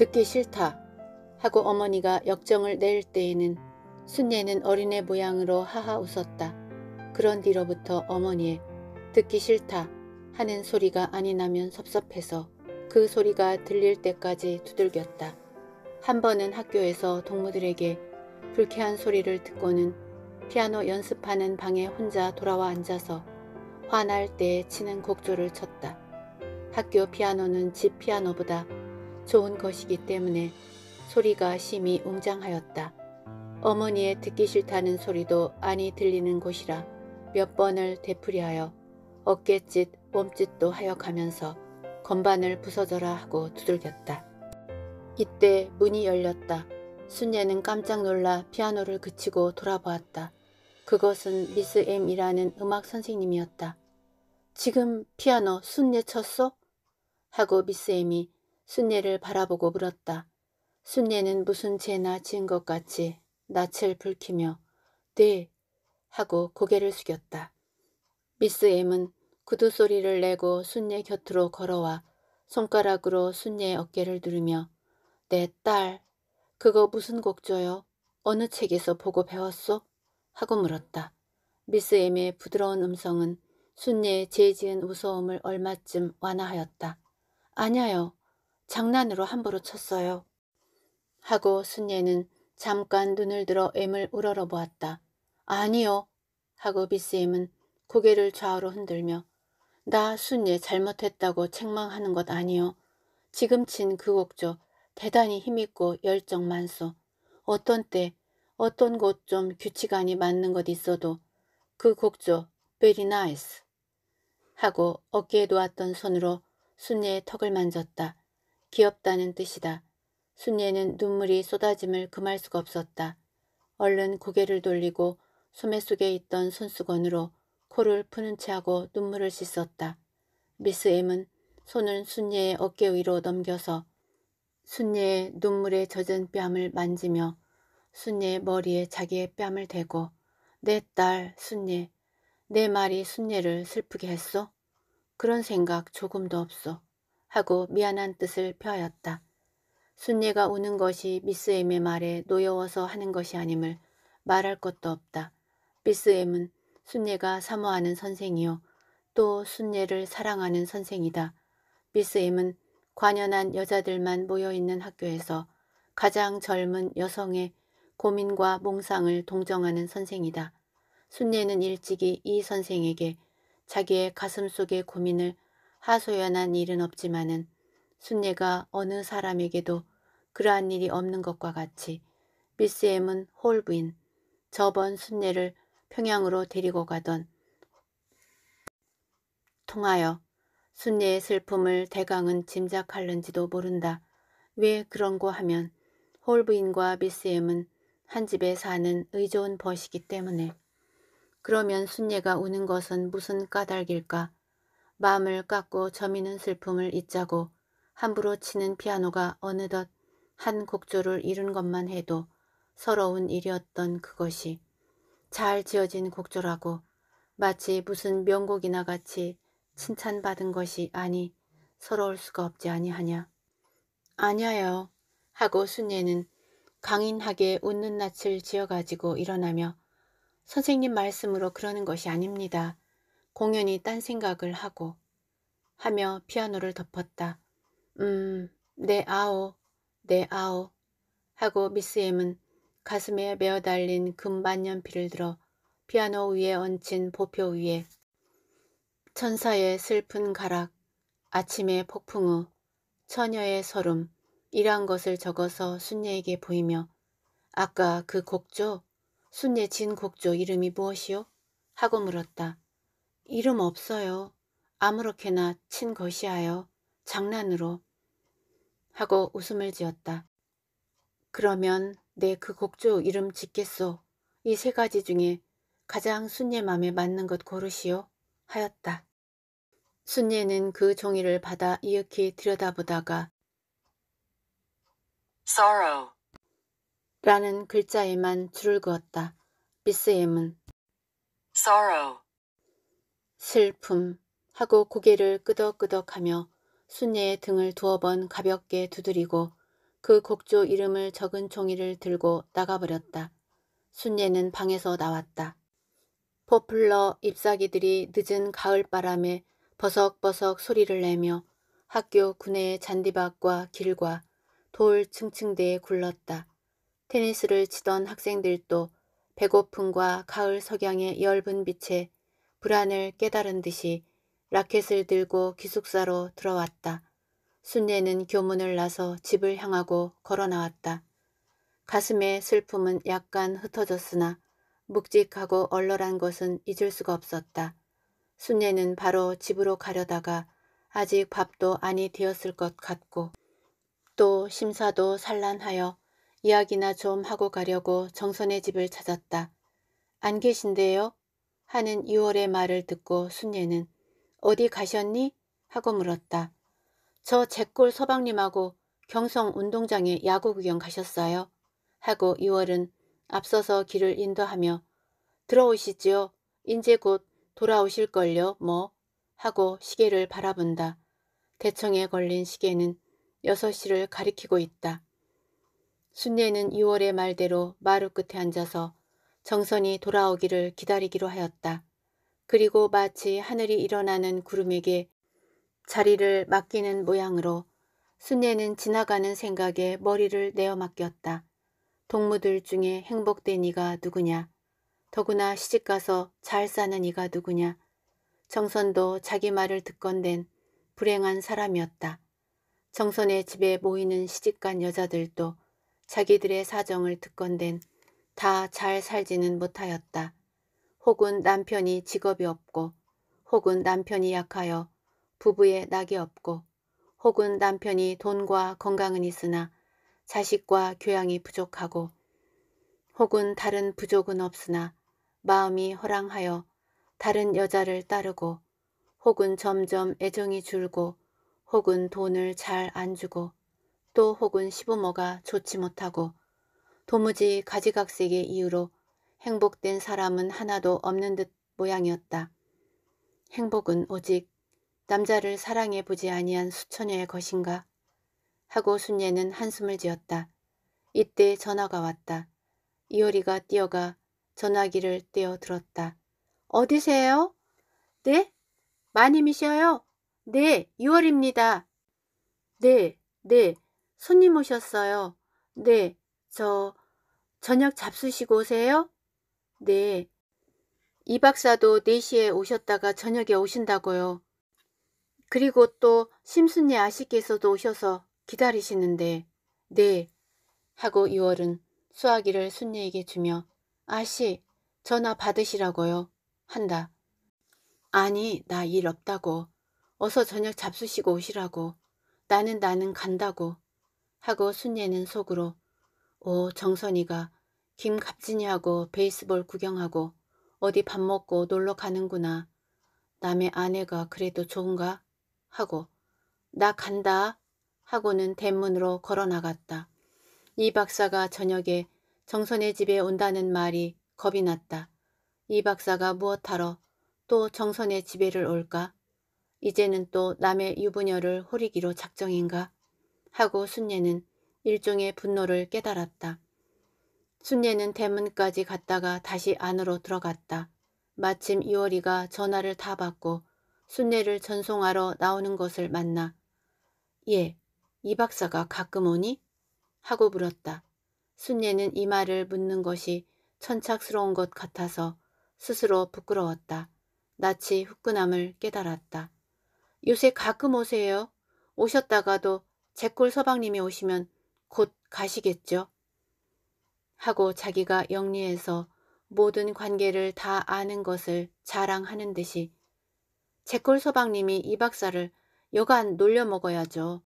듣기 싫다 하고 어머니가 역정을 낼 때에는 순예는 어린애 모양으로 하하 웃었다. 그런 뒤로부터 어머니의 듣기 싫다 하는 소리가 아니나면 섭섭해서 그 소리가 들릴 때까지 두들겼다. 한 번은 학교에서 동무들에게 불쾌한 소리를 듣고는 피아노 연습하는 방에 혼자 돌아와 앉아서 화날 때에 치는 곡조를 쳤다. 학교 피아노는 집 피아노보다 좋은 것이기 때문에 소리가 심히 웅장하였다. 어머니의 듣기 싫다는 소리도 아니 들리는 곳이라 몇 번을 되풀이하여 어깨짓 몸짓도 하여 가면서 건반을 부서져라 하고 두들겼다. 이때 문이 열렸다. 순예는 깜짝 놀라 피아노를 그치고 돌아보았다. 그것은 미스 M이라는 음악 선생님이었다. 지금 피아노 순예 쳤어 하고 미스 M이 순례를 바라보고 물었다. 순례는 무슨 죄나 지은 것 같이 낯을 붉히며 네 하고 고개를 숙였다. 미스 M은 구두 소리를 내고 순례 곁으로 걸어와 손가락으로 순례의 어깨를 누르며 내딸 네, 그거 무슨 곡조요? 어느 책에서 보고 배웠소? 하고 물었다. 미스 M의 부드러운 음성은 순례의 죄지은 무서움을 얼마쯤 완화하였다. 아냐요. 장난으로 함부로 쳤어요. 하고 순예는 잠깐 눈을 들어 M을 우러러 보았다. 아니요. 하고 BCM은 고개를 좌우로 흔들며 나 순예 잘못했다고 책망하는 것 아니요. 지금 친 그 곡조 대단히 힘있고 열정 만소. 어떤 때 어떤 곳 좀 규칙안이 맞는 것 있어도 그 곡조 베리 나이스 하고 어깨에 놓았던 손으로 순예의 턱을 만졌다. 귀엽다는 뜻이다. 순예는 눈물이 쏟아짐을 금할 수가 없었다. 얼른 고개를 돌리고 소매 속에 있던 손수건으로 코를 푸는 채 하고 눈물을 씻었다. 미스 M은 손을 순예의 어깨 위로 넘겨서 순예의 눈물에 젖은 뺨을 만지며 순예의 머리에 자기의 뺨을 대고 내 딸 순예, 내 말이 순예를 슬프게 했어? 그런 생각 조금도 없어. 하고 미안한 뜻을 표하였다순례가 우는 것이 미스엠의 말에 노여워서 하는 것이 아님을 말할 것도 없다. 미스엠은 순례가 사모하는 선생이요. 또순례를 사랑하는 선생이다. 미스엠은 관연한 여자들만 모여있는 학교에서 가장 젊은 여성의 고민과 몽상을 동정하는 선생이다. 순례는 일찍이 이 선생에게 자기의 가슴속의 고민을 하소연한 일은 없지만은 순례가 어느 사람에게도 그러한 일이 없는 것과 같이 미스 엠은 홀부인 저번 순례를 평양으로 데리고 가던 통하여 순례의 슬픔을 대강은 짐작할는지도 모른다. 왜 그런고 하면 홀부인과 미스 엠은한 집에 사는 의좋은 벗이기 때문에 그러면 순례가 우는 것은 무슨 까닭일까? 마음을 깎고 저미는 슬픔을 잊자고 함부로 치는 피아노가 어느덧 한 곡조를 이룬 것만 해도 서러운 일이었던 그것이 잘 지어진 곡조라고 마치 무슨 명곡이나 같이 칭찬받은 것이 아니 서러울 수가 없지 아니하냐. 아니하여 하고 순예는 강인하게 웃는 낯을 지어가지고 일어나며 선생님 말씀으로 그러는 것이 아닙니다. 공연히 딴 생각을 하고 하며 피아노를 덮었다. 음, 네 아오, 네 아오 하고 미스 엠은 가슴에 메어 달린 금반년필을 들어 피아노 위에 얹힌 보표 위에 천사의 슬픈 가락, 아침의 폭풍 우, 처녀의 설움 이러한 것을 적어서 순예에게 보이며 아까 그 곡조, 순예 진 곡조 이름이 무엇이요? 하고 물었다. 이름 없어요. 아무렇게나 친 것이하여 장난으로 하고 웃음을 지었다. 그러면 내 그 곡조 이름 짓겠소. 이 세 가지 중에 가장 순예 맘에 맞는 것 고르시오 하였다. 순예는 그 종이를 받아 이윽히 들여다보다가 sorrow 라는 글자에만 줄을 그었다. 미스 M은 sorrow 슬픔 하고 고개를 끄덕끄덕하며 순예의 등을 두어 번 가볍게 두드리고 그 곡조 이름을 적은 종이를 들고 나가버렸다. 순예는 방에서 나왔다. 포플러 잎사귀들이 늦은 가을바람에 버석버석 소리를 내며 학교 구내의 잔디밭과 길과 돌 층층대에 굴렀다. 테니스를 치던 학생들도 배고픔과 가을 석양의 엷은 빛에 불안을 깨달은 듯이 라켓을 들고 기숙사로 들어왔다. 순례는 교문을 나서 집을 향하고 걸어 나왔다. 가슴의 슬픔은 약간 흩어졌으나 묵직하고 얼얼한 것은 잊을 수가 없었다. 순례는 바로 집으로 가려다가 아직 밥도 아니 되었을 것 같고 또 심사도 산란하여 이야기나 좀 하고 가려고 정선의 집을 찾았다. 안 계신데요? 하는 유월의 말을 듣고 순예는 어디 가셨니? 하고 물었다. 저제골 서방님하고 경성 운동장에 야구 구경 가셨어요. 하고 유월은 앞서서 길을 인도하며 들어오시지요. 이제 곧 돌아오실걸요 뭐 하고 시계를 바라본다. 대청에 걸린 시계는 6시를 가리키고 있다. 순례는 6월의 말대로 마루 끝에 앉아서 정선이 돌아오기를 기다리기로 하였다. 그리고 마치 하늘이 일어나는 구름에게 자리를 맡기는 모양으로 순례는 지나가는 생각에 머리를 내어 맡겼다. 동무들 중에 행복된 이가 누구냐. 더구나 시집가서 잘 사는 이가 누구냐. 정선도 자기 말을 듣건댄 불행한 사람이었다. 정선의 집에 모이는 시집간 여자들도 자기들의 사정을 듣건댄 다잘 살지는 못하였다. 혹은 남편이 직업이 없고 혹은 남편이 약하여 부부의 낙이 없고 혹은 남편이 돈과 건강은 있으나 자식과 교양이 부족하고 혹은 다른 부족은 없으나 마음이 허랑하여 다른 여자를 따르고 혹은 점점 애정이 줄고 혹은 돈을 잘 안 주고 또 혹은 시부모가 좋지 못하고 도무지 가지각색의 이유로 행복된 사람은 하나도 없는 듯 모양이었다. 행복은 오직 남자를 사랑해 보지 아니한 수처녀의 것인가 하고 순예는 한숨을 지었다. 이때 전화가 왔다. 이효리가 뛰어가 전화기를 떼어들었다. 어디세요? 네? 많이 미셔요 네, 6월입니다. 네, 네, 손님 오셨어요. 네, 저 저녁 잡수시고 오세요? 네. 이 박사도 4시에 오셨다가 저녁에 오신다고요. 그리고 또 심순이 아씨께서도 오셔서 기다리시는데 네 하고 6월은 수화기를 순이에게 주며 아씨 전화 받으시라고요 한다. 아니 나 일 없다고 어서 저녁 잡수시고 오시라고 나는 나는 간다고 하고 순예는 속으로 오 정선이가 김갑진이하고 베이스볼 구경하고 어디 밥 먹고 놀러 가는구나. 남의 아내가 그래도 좋은가? 하고 나 간다 하고는 대문으로 걸어나갔다. 이 박사가 저녁에 정선의 집에 온다는 말이 겁이 났다. 이 박사가 무엇하러 또 정선의 집에를 올까? 이제는 또 남의 유부녀를 호리기로 작정인가? 하고 순례는 일종의 분노를 깨달았다. 순례는 대문까지 갔다가 다시 안으로 들어갔다. 마침 이월이가 전화를 다 받고 순례를 전송하러 나오는 것을 만나 예, 이 박사가 가끔 오니? 하고 물었다. 순례는 이 말을 묻는 것이 천착스러운 것 같아서 스스로 부끄러웠다. 나치 후끈함을 깨달았다. 요새 가끔 오세요. 오셨다가도 제꼴 서방님이 오시면 곧 가시겠죠? 하고 자기가 영리해서 모든 관계를 다 아는 것을 자랑하는 듯이 제꼴소방님이이 박사를 여간 놀려 먹어야죠.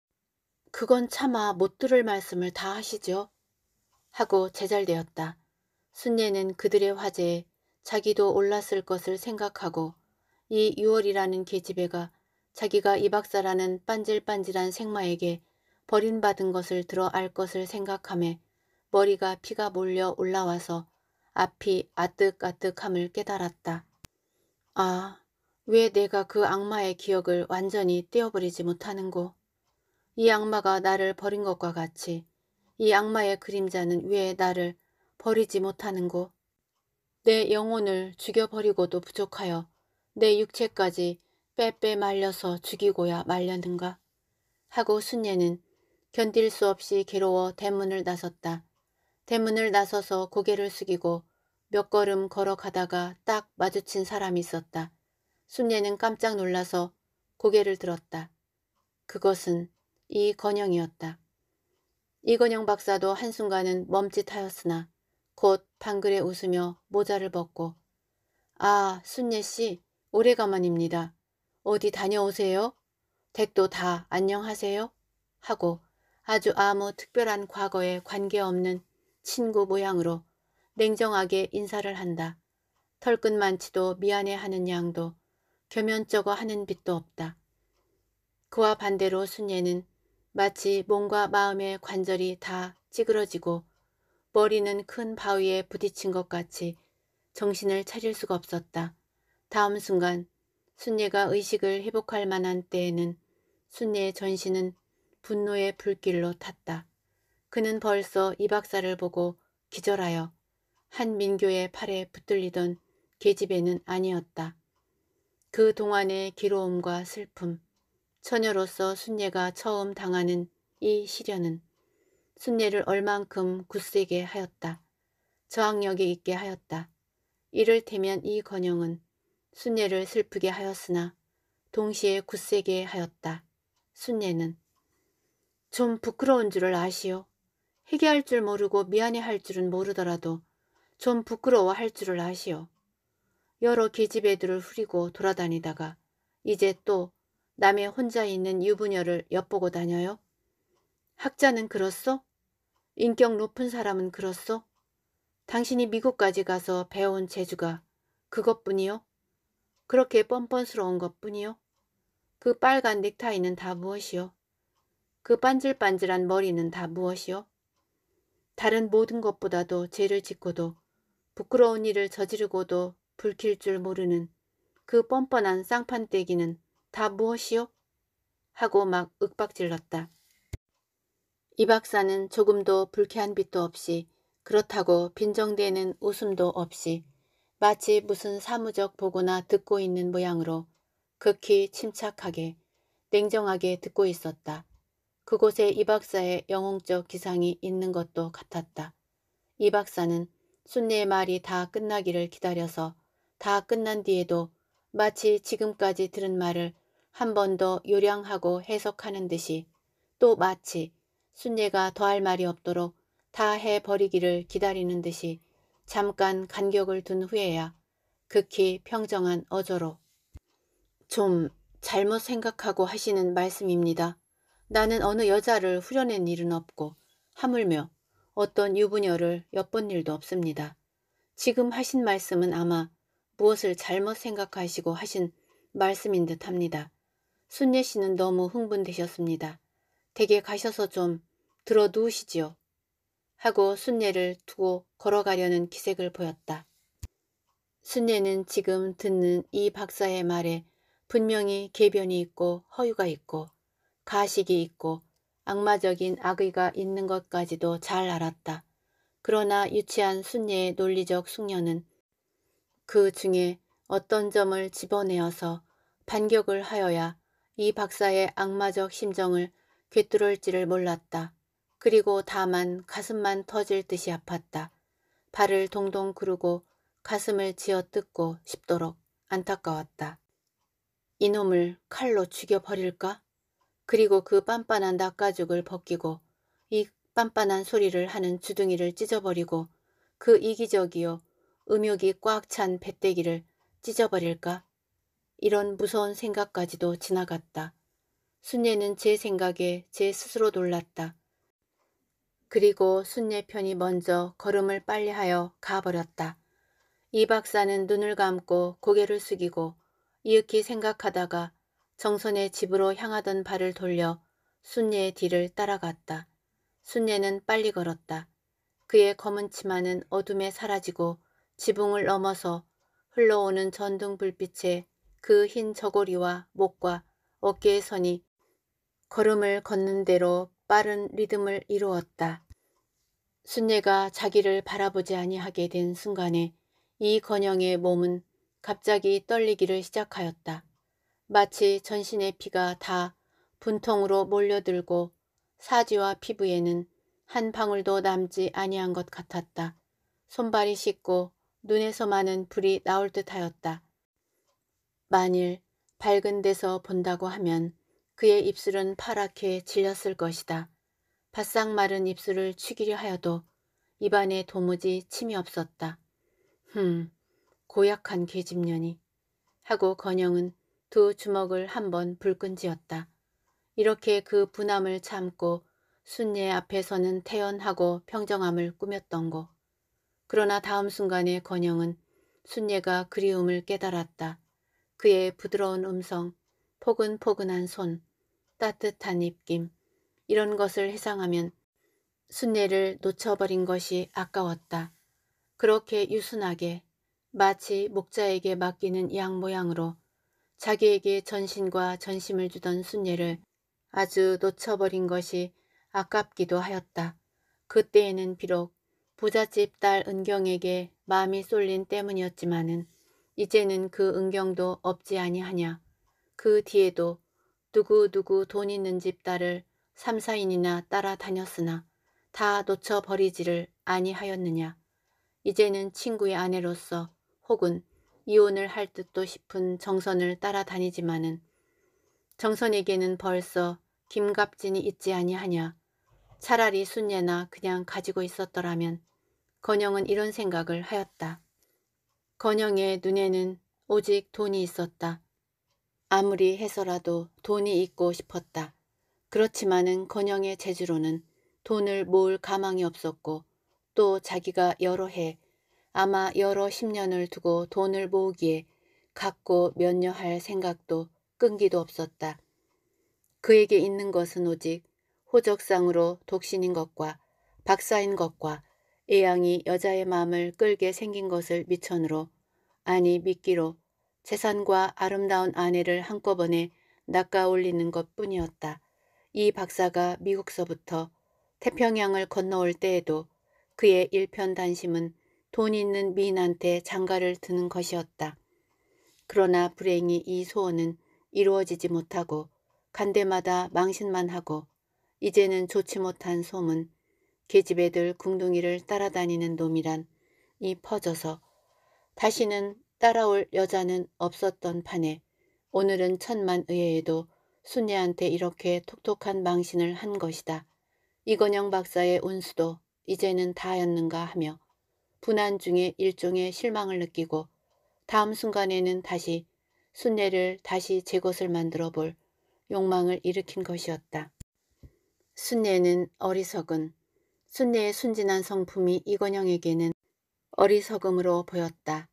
그건 차마 못 들을 말씀을 다 하시죠. 하고 제잘되었다. 순례는 그들의 화제에 자기도 올랐을 것을 생각하고 이 6월이라는 계집애가 자기가 이 박사라는 빤질빤질한 생마에게 버림받은 것을 들어 알 것을 생각함에 머리가 피가 몰려 올라와서 앞이 아득아득함을 깨달았다. 아, 왜 내가 그 악마의 기억을 완전히 떼어버리지 못하는고. 이 악마가 나를 버린 것과 같이 이 악마의 그림자는 왜 나를 버리지 못하는고. 내 영혼을 죽여버리고도 부족하여 내 육체까지 빼빼 말려서 죽이고야 말렸는가 하고 순예는 견딜 수 없이 괴로워 대문을 나섰다. 대문을 나서서 고개를 숙이고 몇 걸음 걸어가다가 딱 마주친 사람이 있었다. 순례는 깜짝 놀라서 고개를 들었다. 그것은 이건영이었다. 이건영 박사도 한순간은 멈칫하였으나 곧 방글에 웃으며 모자를 벗고 아, 순례씨, 오래가만입니다. 어디 다녀오세요? 댁도 다 안녕하세요? 하고 아주 아무 특별한 과거에 관계없는 친구 모양으로 냉정하게 인사를 한다. 털끝만치도 미안해하는 양도 겸연쩍어 하는 빛도 없다. 그와 반대로 순예는 마치 몸과 마음의 관절이 다 찌그러지고 머리는 큰 바위에 부딪힌 것 같이 정신을 차릴 수가 없었다. 다음 순간 순예가 의식을 회복할 만한 때에는 순예의 전신은 분노의 불길로 탔다. 그는 벌써 이 박사를 보고 기절하여 한민교의 팔에 붙들리던 계집애는 아니었다. 그 동안의 괴로움과 슬픔, 처녀로서 순례가 처음 당하는 이 시련은 순례를 얼만큼 굳세게 하였다. 저항력이 있게 하였다. 이를테면 이 건영은 순례를 슬프게 하였으나 동시에 굳세게 하였다. 순례는 좀 부끄러운 줄을 아시오. 회개할 줄 모르고 미안해할 줄은 모르더라도 좀 부끄러워할 줄을 아시오. 여러 계집애들을 후리고 돌아다니다가 이제 또 남의 혼자 있는 유부녀를 엿보고 다녀요? 학자는 그렇소? 인격 높은 사람은 그렇소? 당신이 미국까지 가서 배운 재주가 그것뿐이요? 그렇게 뻔뻔스러운 것뿐이요? 그 빨간 넥타이는 다 무엇이요? 그 반질반질한 머리는 다무엇이오 다른 모든 것보다도 죄를 짓고도 부끄러운 일을 저지르고도 불킬 줄 모르는 그 뻔뻔한 쌍판떼기는 다무엇이오 하고 막 윽박질렀다. 이 박사는 조금도 불쾌한 빛도 없이 그렇다고 빈정대는 웃음도 없이 마치 무슨 사무적 보고나 듣고 있는 모양으로 극히 침착하게 냉정하게 듣고 있었다. 그곳에 이 박사의 영웅적 기상이 있는 것도 같았다. 이 박사는 순례의 말이 다 끝나기를 기다려서 다 끝난 뒤에도 마치 지금까지 들은 말을 한 번 더 요량하고 해석하는 듯이 또 마치 순례가 더할 말이 없도록 다 해버리기를 기다리는 듯이 잠깐 간격을 둔 후에야 극히 평정한 어조로 좀 잘못 생각하고 하시는 말씀입니다. 나는 어느 여자를 후려낸 일은 없고 하물며 어떤 유부녀를 엿본 일도 없습니다. 지금 하신 말씀은 아마 무엇을 잘못 생각하시고 하신 말씀인 듯합니다. 순례 씨는 너무 흥분되셨습니다. 댁에 가셔서 좀 들어 누우시지요. 하고 순례를 두고 걸어가려는 기색을 보였다. 순례는 지금 듣는 이 박사의 말에 분명히 개변이 있고 허유가 있고 가식이 있고 악마적인 악의가 있는 것까지도 잘 알았다. 그러나 유치한 순예의 논리적 숙녀는 그 중에 어떤 점을 집어내어서 반격을 하여야 이 박사의 악마적 심정을 꿰뚫을지를 몰랐다. 그리고 다만 가슴만 터질 듯이 아팠다. 발을 동동 구르고 가슴을 지어뜯고 싶도록 안타까웠다. 이놈을 칼로 죽여버릴까? 그리고 그 빤빤한 낙가죽을 벗기고 이 빤빤한 소리를 하는 주둥이를 찢어버리고 그 이기적이요 음욕이 꽉 찬 배때기를 찢어버릴까? 이런 무서운 생각까지도 지나갔다. 순례는 제 생각에 제 스스로 놀랐다. 그리고 순례 편이 먼저 걸음을 빨리하여 가버렸다. 이 박사는 눈을 감고 고개를 숙이고 이윽히 생각하다가 정선의 집으로 향하던 발을 돌려 순례의 뒤를 따라갔다. 순례는 빨리 걸었다. 그의 검은 치마는 어둠에 사라지고 지붕을 넘어서 흘러오는 전등 불빛에 그 흰 저고리와 목과 어깨에 선이 걸음을 걷는 대로 빠른 리듬을 이루었다. 순례가 자기를 바라보지 아니하게 된 순간에 이 건영의 몸은 갑자기 떨리기를 시작하였다. 마치 전신의 피가 다 분통으로 몰려들고 사지와 피부에는 한 방울도 남지 아니한 것 같았다. 손발이 씻고 눈에서 많은 불이 나올 듯하였다. 만일 밝은 데서 본다고 하면 그의 입술은 파랗게 질렸을 것이다. 바싹 마른 입술을 치기려 하여도 입안에 도무지 침이 없었다. 흠, 고약한 계집년이. 하고 건영은 두 주먹을 한 번 불끈지었다. 이렇게 그 분함을 참고 순례 앞에서는 태연하고 평정함을 꾸몄던 고. 그러나 다음 순간에 건영은 순례가 그리움을 깨달았다. 그의 부드러운 음성, 포근포근한 손, 따뜻한 입김 이런 것을 회상하면 순례를 놓쳐버린 것이 아까웠다. 그렇게 유순하게 마치 목자에게 맡기는 양 모양으로 자기에게 전신과 전심을 주던 순례를 아주 놓쳐버린 것이 아깝기도 하였다. 그때에는 비록 부잣집 딸 은경에게 마음이 쏠린 때문이었지만은 이제는 그 은경도 없지 아니하냐. 그 뒤에도 누구누구 돈 있는 집 딸을 삼사인이나 따라다녔으나 다 놓쳐버리지를 아니하였느냐. 이제는 친구의 아내로서 혹은 이혼을 할 듯도 싶은 정선을 따라다니지만은 정선에게는 벌써 김갑진이 있지 아니하냐 차라리 순예나 그냥 가지고 있었더라면 건영은 이런 생각을 하였다. 건영의 눈에는 오직 돈이 있었다. 아무리 해서라도 돈이 있고 싶었다. 그렇지만은 건영의 재주로는 돈을 모을 가망이 없었고 또 자기가 여러 해 아마 여러 십년을 두고 돈을 모으기에 갖고 면녀할 생각도 끈기도 없었다. 그에게 있는 것은 오직 호적상으로 독신인 것과 박사인 것과 애양이 여자의 마음을 끌게 생긴 것을 미천으로 아니 미끼로 재산과 아름다운 아내를 한꺼번에 낚아올리는 것뿐이었다. 이 박사가 미국서부터 태평양을 건너올 때에도 그의 일편단심은 돈 있는 미인한테 장가를 드는 것이었다. 그러나 불행히 이 소원은 이루어지지 못하고 간대마다 망신만 하고 이제는 좋지 못한 소문 계집애들 궁둥이를 따라다니는 놈이란 이 퍼져서 다시는 따라올 여자는 없었던 판에 오늘은 천만 의회에도 순애한테 이렇게 톡톡한 망신을 한 것이다. 이건영 박사의 운수도 이제는 다였는가 하며 분한 중에 일종의 실망을 느끼고 다음 순간에는 다시 순례를 다시 제 것을 만들어 볼 욕망을 일으킨 것이었다. 순례는 어리석은 순례의 순진한 성품이 이건영에게는 어리석음으로 보였다.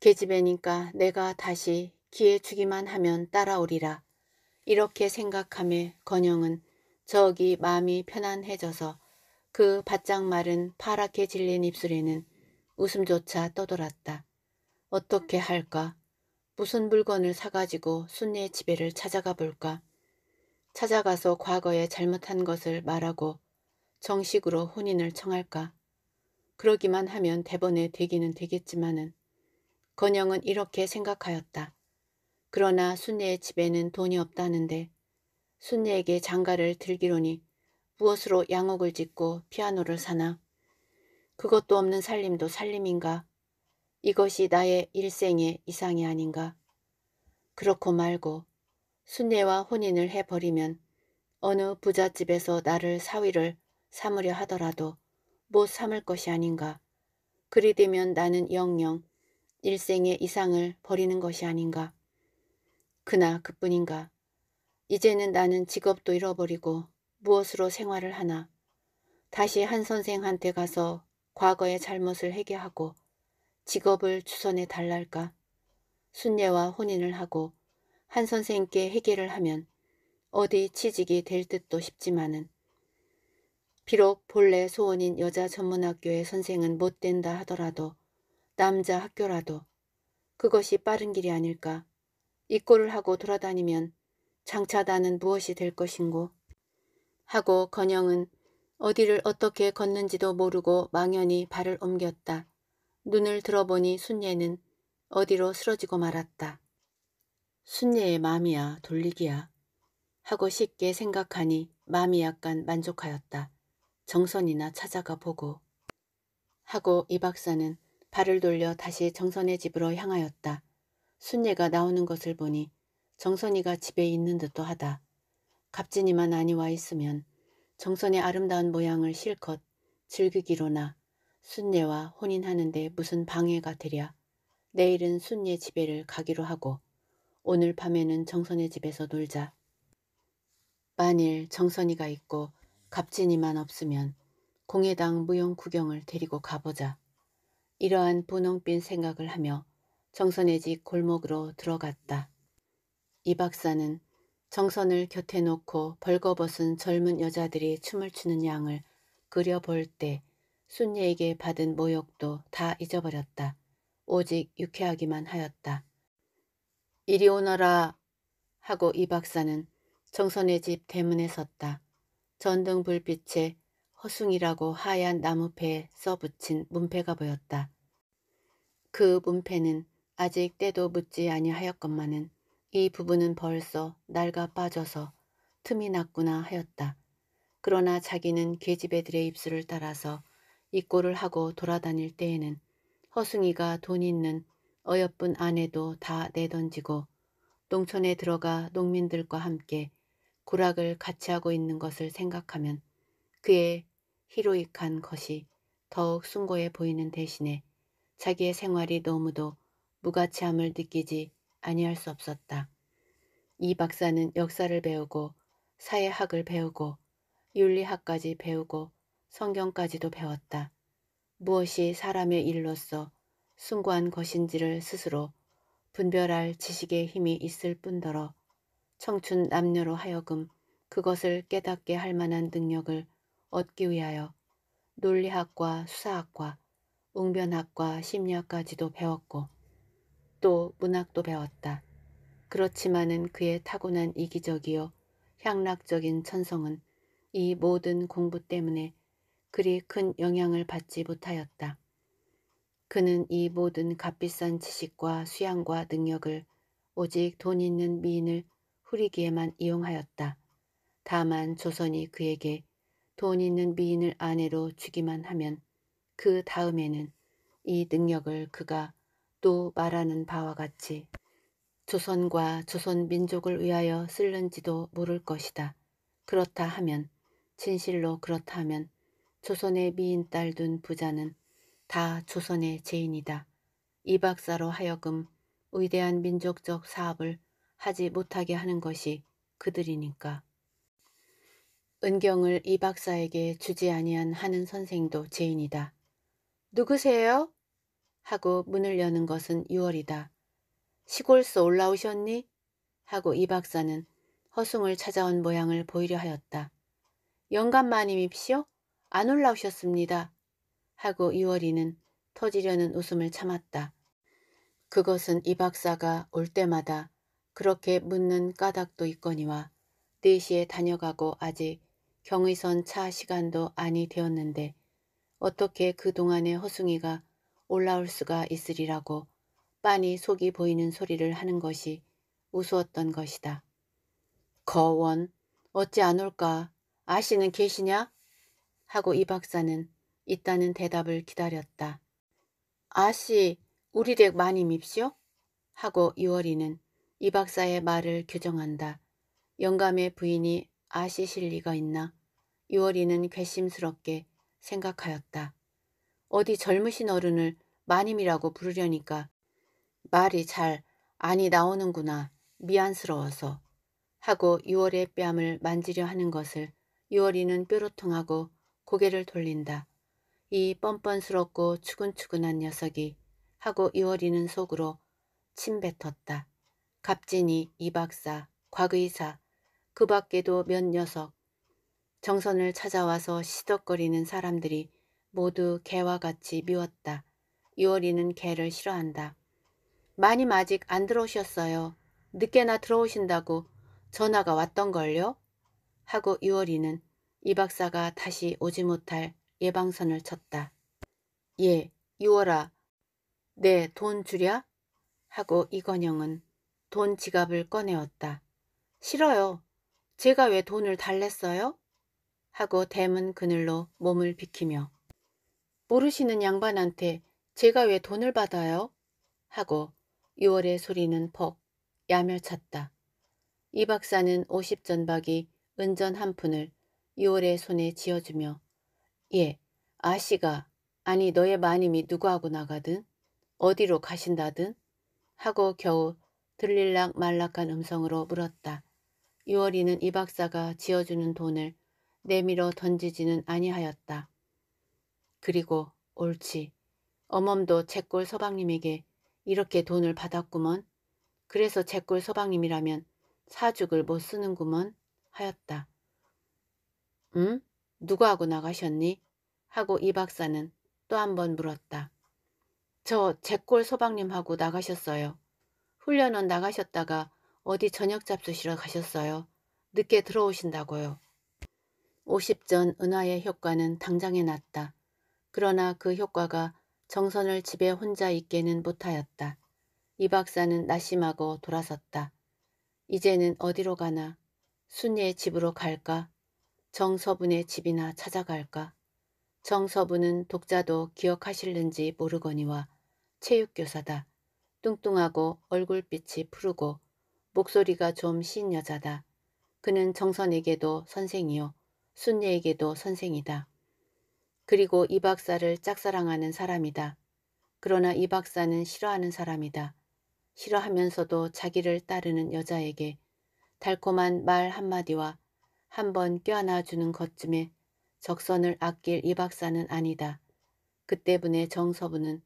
계집애니까 내가 다시 기회 주기만 하면 따라오리라. 이렇게 생각함에 건영은 저기 마음이 편안해져서 그 바짝 마른 파랗게 질린 입술에는 웃음조차 떠돌았다. 어떻게 할까? 무슨 물건을 사가지고 순이의 집에를 찾아가 볼까? 찾아가서 과거에 잘못한 것을 말하고 정식으로 혼인을 청할까? 그러기만 하면 대번에 되기는 되겠지만은 건영은 이렇게 생각하였다. 그러나 순예의 집에는 돈이 없다는데 순예에게 장가를 들기로니 무엇으로 양옥을 짓고 피아노를 사나 그것도 없는 살림도 살림인가 이것이 나의 일생의 이상이 아닌가 그렇고 말고 순례와 혼인을 해버리면 어느 부잣집에서 나를 사위를 삼으려 하더라도 못 삼을 것이 아닌가 그리 되면 나는 영영 일생의 이상을 버리는 것이 아닌가 그나 그뿐인가 이제는 나는 직업도 잃어버리고 무엇으로 생활을 하나 다시 한 선생한테 가서 과거의 잘못을 회개하고 직업을 주선해 달랄까 순례와 혼인을 하고 한 선생께 회개를 하면 어디 취직이 될 듯도 싶지만은 비록 본래 소원인 여자 전문학교의 선생은 못 된다 하더라도 남자 학교라도 그것이 빠른 길이 아닐까. 이 꼴을 하고 돌아다니면 장차 다는 무엇이 될 것인고 하고 건영은 어디를 어떻게 걷는지도 모르고 망연히 발을 옮겼다. 눈을 들어보니 순례는 어디로 쓰러지고 말았다. 순례의 마음이야 돌리기야 하고 쉽게 생각하니 마음이 약간 만족하였다. 정선이나 찾아가 보고 하고 이 박사는 발을 돌려 다시 정선의 집으로 향하였다. 순례가 나오는 것을 보니 정선이가 집에 있는 듯도 하다. 갑진이만 아니와 있으면 정선의 아름다운 모양을 실컷 즐기기로나 순례와 혼인하는데 무슨 방해가 되랴. 내일은 순례 집에를 가기로 하고 오늘 밤에는 정선의 집에서 놀자. 만일 정선이가 있고 갑진이만 없으면 공해당 무용 구경을 데리고 가보자. 이러한 분홍빛 생각을 하며 정선의 집 골목으로 들어갔다. 이 박사는 정선을 곁에 놓고 벌거벗은 젊은 여자들이 춤을 추는 양을 그려볼 때 순예에게 받은 모욕도 다 잊어버렸다. 오직 유쾌하기만 하였다. 이리 오너라 하고 이 박사는 정선의 집 대문에 섰다. 전등 불빛에 허숭이라고 하얀 나무패에 써붙인 문패가 보였다. 그 문패는 아직 때도 묻지 아니하였건만은 이 부부는 벌써 날가 빠져서 틈이 났구나 하였다. 그러나 자기는 계집애들의 입술을 따라서 입고를 하고 돌아다닐 때에는 허숭이가돈 있는 어여쁜 아내도 다 내던지고 농촌에 들어가 농민들과 함께 구락을 같이 하고 있는 것을 생각하면 그의 히로익한 것이 더욱 숭고해 보이는 대신에 자기의 생활이 너무도 무가치함을 느끼지 아니할 수 없었다. 이 박사는 역사를 배우고 사회학을 배우고 윤리학까지 배우고 성경까지도 배웠다. 무엇이 사람의 일로서 숭고한 것인지를 스스로 분별할 지식의 힘이 있을 뿐더러 청춘 남녀로 하여금 그것을 깨닫게 할 만한 능력을 얻기 위하여 논리학과 수사학과 웅변학과 심리학까지도 배웠고 또 문학도 배웠다. 그렇지만은 그의 타고난 이기적이요 향락적인 천성은 이 모든 공부 때문에 그리 큰 영향을 받지 못하였다. 그는 이 모든 값비싼 지식과 수양과 능력을 오직 돈 있는 미인을 후리기에만 이용하였다. 다만 조선이 그에게 돈 있는 미인을 아내로 주기만 하면 그 다음에는 이 능력을 그가 또 말하는 바와 같이 조선과 조선 민족을 위하여 쓸는지도 모를 것이다. 그렇다 하면 진실로 그렇다 하면 조선의 미인 딸 둔 부자는 다 조선의 죄인이다. 이 박사로 하여금 위대한 민족적 사업을 하지 못하게 하는 것이 그들이니까. 은경을 이 박사에게 주지 아니한 하는 선생도 죄인이다. 누구세요? 하고 문을 여는 것은 6월이다. 시골서 올라오셨니? 하고 이 박사는 허숭을 찾아온 모양을 보이려 하였다. 영감 마님입시오? 안 올라오셨습니다. 하고 6월이는 터지려는 웃음을 참았다. 그것은 이 박사가 올 때마다 그렇게 묻는 까닭도 있거니와 4시에 다녀가고 아직 경의선 차 시간도 아니 되었는데 어떻게 그동안의 허숭이가 올라올 수가 있으리라고 빤히 속이 보이는 소리를 하는 것이 우스웠던 것이다. 거원, 어찌 안 올까? 아씨는 계시냐? 하고 이 박사는 있다는 대답을 기다렸다. 아씨, 우리 댁 많이 밉시오? 하고 유월이는 이 박사의 말을 규정한다. 영감의 부인이 아씨 실리가 있나? 유월이는 괘씸스럽게 생각하였다. 어디 젊으신 어른을 마님이라고 부르려니까 말이 잘 안이 나오는구나 미안스러워서 하고 유월의 뺨을 만지려 하는 것을 유월이는 뾰로 통하고 고개를 돌린다. 이 뻔뻔스럽고 추근추근한 녀석이 하고 유월이는 속으로 침뱉었다. 갑진이, 이박사, 곽의사, 그 밖에도 몇 녀석, 정선을 찾아와서 시덕거리는 사람들이 모두 개와 같이 미웠다. 유월이는 개를 싫어한다. 마님 아직 안 들어오셨어요. 늦게나 들어오신다고 전화가 왔던걸요? 하고 유월이는 이 박사가 다시 오지 못할 예방선을 쳤다. 예, 유월아. 네, 돈 주랴? 하고 이건영은 돈 지갑을 꺼내었다. 싫어요. 제가 왜 돈을 달랬어요? 하고 대문 그늘로 몸을 비키며 모르시는 양반한테 제가 왜 돈을 받아요? 하고 6월의 소리는 퍽 야멸쳤다. 이 박사는 50전박이 은전 한 푼을 6월의 손에 쥐어주며 예, 아씨가 아니 너의 마님이 누구하고 나가든 어디로 가신다든 하고 겨우 들릴락 말락한 음성으로 물었다. 6월이는 이 박사가 지어주는 돈을 내밀어 던지지는 아니하였다. 그리고 옳지. 어멈도 채꼴 소방님에게 이렇게 돈을 받았구먼. 그래서 채꼴 소방님이라면 사죽을 못 쓰는구먼 하였다. 응? 누구하고 나가셨니? 하고 이 박사는 또 한 번 물었다. 저 제꼴 소방님하고 나가셨어요. 훈련원 나가셨다가 어디 저녁 잡수시러 가셨어요. 늦게 들어오신다고요. 50전 은화의 효과는 당장에 났다. 그러나 그 효과가 정선을 집에 혼자 있게는 못하였다. 이 박사는 나심하고 돌아섰다. 이제는 어디로 가나? 순이의 집으로 갈까? 정서분의 집이나 찾아갈까? 정서분은 독자도 기억하실는지 모르거니와 체육교사다. 뚱뚱하고 얼굴빛이 푸르고 목소리가 좀 신 여자다. 그는 정선에게도 선생이요. 순예에게도 선생이다. 그리고 이 박사를 짝사랑하는 사람이다. 그러나 이 박사는 싫어하는 사람이다. 싫어하면서도 자기를 따르는 여자에게 달콤한 말 한마디와 한 번 껴안아주는 것쯤에 적선을 아낄 이 박사는 아니다. 그 때문에 정서부는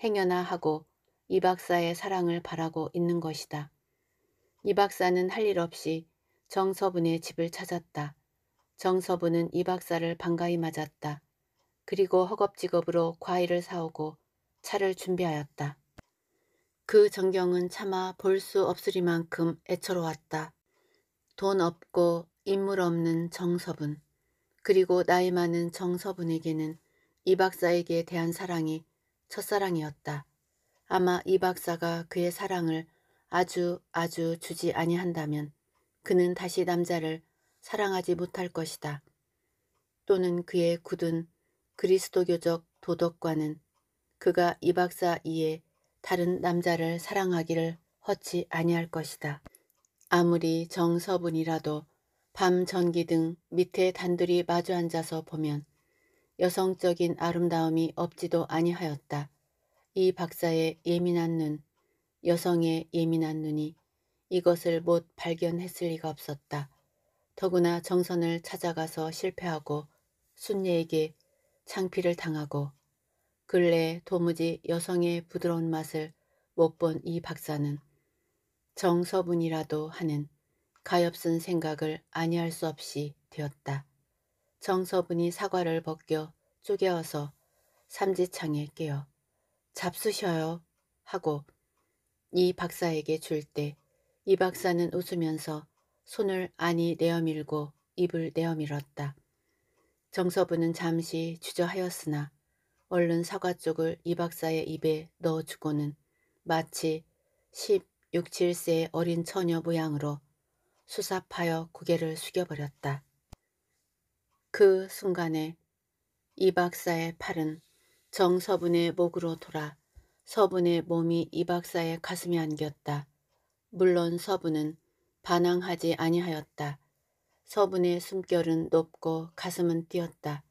행여나 하고 이 박사의 사랑을 바라고 있는 것이다. 이 박사는 할 일 없이 정서분의 집을 찾았다. 정서분은 이 박사를 반가이 맞았다. 그리고 허겁지겁으로 과일을 사오고 차를 준비하였다. 그 전경은 차마 볼 수 없으리만큼 애처로웠다. 돈 없고 인물 없는 정서분 그리고 나이 많은 정서분에게는 이 박사에게 대한 사랑이 첫사랑이었다. 아마 이 박사가 그의 사랑을 아주 아주 주지 아니한다면 그는 다시 남자를 사랑하지 못할 것이다. 또는 그의 굳은 그리스도교적 도덕과는 그가 이 박사 이에 다른 남자를 사랑하기를 허치 아니할 것이다. 아무리 정서분이라도 밤 전기 등 밑에 단둘이 마주 앉아서 보면 여성적인 아름다움이 없지도 아니하였다. 이 박사의 예민한 눈, 여성의 예민한 눈이 이것을 못 발견했을 리가 없었다. 더구나 정선을 찾아가서 실패하고 순례에게 창피를 당하고 근래 도무지 여성의 부드러운 맛을 못 본 이 박사는 정서분이라도 하는 가엾은 생각을 아니할 수 없이 되었다. 정서분이 사과를 벗겨 쪼개어서 삼지창에 깨어 잡수셔요 하고 이 박사에게 줄 때 이 박사는 웃으면서 손을 아니 내어밀고 입을 내어밀었다. 정서부는 잠시 주저하였으나 얼른 사과 쪽을 이 박사의 입에 넣어주고는 마치 16, 7세의 어린 처녀 모양으로 수삽하여 고개를 숙여버렸다. 그 순간에 이 박사의 팔은 정서분의 목으로 돌아 서분의 몸이 이 박사의 가슴에 안겼다. 물론 서분은 반항하지 아니하였다. 서분의 숨결은 높고 가슴은 뛰었다.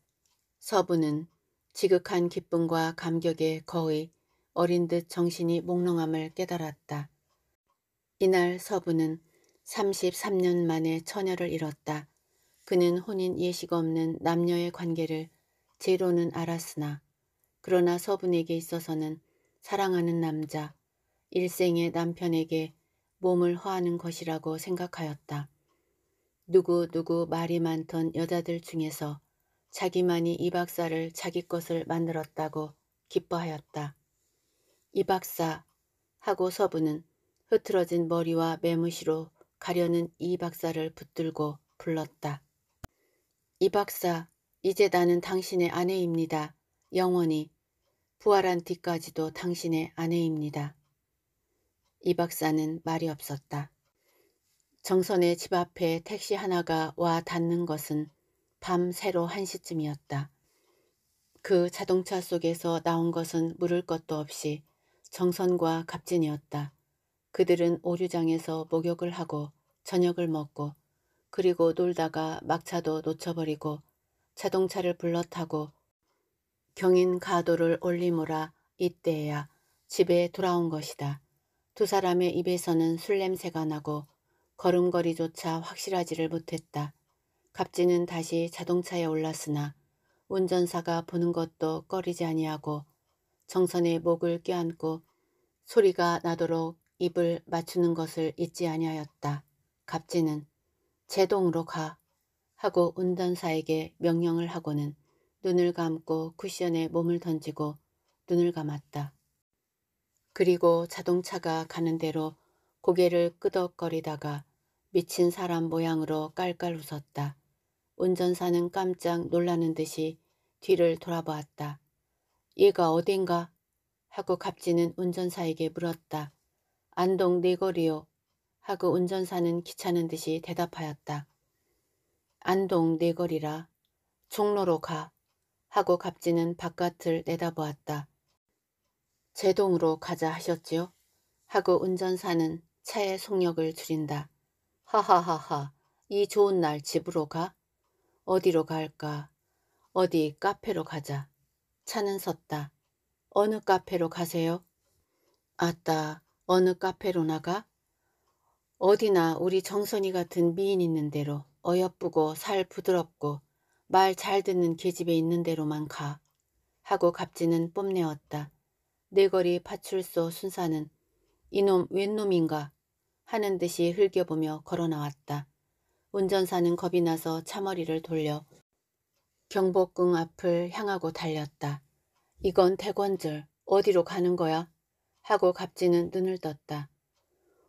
서분은 지극한 기쁨과 감격에 거의 어린 듯 정신이 몽롱함을 깨달았다. 이날 서분은 33년 만에 처녀를 잃었다. 그는 혼인 예식 없는 남녀의 관계를 제로는 알았으나 그러나 서분에게 있어서는 사랑하는 남자, 일생의 남편에게 몸을 허하는 것이라고 생각하였다. 누구누구 말이 많던 여자들 중에서 자기만이 이 박사를 자기 것을 만들었다고 기뻐하였다. 이 박사 하고 서부는 흐트러진 머리와 매무시로 가려는 이 박사를 붙들고 불렀다. 이 박사, 이제 나는 당신의 아내입니다. 영원히. 부활한 뒤까지도 당신의 아내입니다. 이 박사는 말이 없었다. 정선의 집 앞에 택시 하나가 와 닿는 것은 밤새로 한시쯤이었다그 자동차 속에서 나온 것은 물을 것도 없이 정선과 갑진이었다. 그들은 오류장에서 목욕을 하고 저녁을 먹고 그리고 놀다가 막차도 놓쳐버리고 자동차를 불러타고 경인 가도를 올리모라 이때야 집에 돌아온 것이다. 두 사람의 입에서는 술 냄새가 나고 걸음걸이조차 확실하지를 못했다. 갑지는 다시 자동차에 올랐으나 운전사가 보는 것도 꺼리지 아니하고 정선의 목을 껴안고 소리가 나도록 입을 맞추는 것을 잊지 아니하였다. 갑지는 제동으로 가 하고 운전사에게 명령을 하고는 눈을 감고 쿠션에 몸을 던지고 눈을 감았다. 그리고 자동차가 가는 대로 고개를 끄덕거리다가 미친 사람 모양으로 깔깔 웃었다. 운전사는 깜짝 놀라는 듯이 뒤를 돌아보았다. 얘가 어딘가? 하고 갑지는 운전사에게 물었다. 안동 네거리요. 하고 운전사는 귀찮은 듯이 대답하였다. 안동 네거리라. 종로로 가. 하고 갑지는 바깥을 내다보았다. 제동으로 가자 하셨지요? 하고 운전사는 차의 속력을 줄인다. 하하하하, 이 좋은 날 집으로 가? 어디로 갈까? 어디 카페로 가자. 차는 섰다. 어느 카페로 가세요? 아따, 어느 카페로 나가? 어디나 우리 정선이 같은 미인 있는 대로 어여쁘고 살 부드럽고 말 잘 듣는 계집에 있는 대로만 가. 하고 갑진은 뽐내었다. 네거리 파출소 순사는 이놈 웬놈인가 하는 듯이 흘겨보며 걸어나왔다. 운전사는 겁이 나서 차머리를 돌려 경복궁 앞을 향하고 달렸다. 이건 대관절 어디로 가는 거야? 하고 갑지는 눈을 떴다.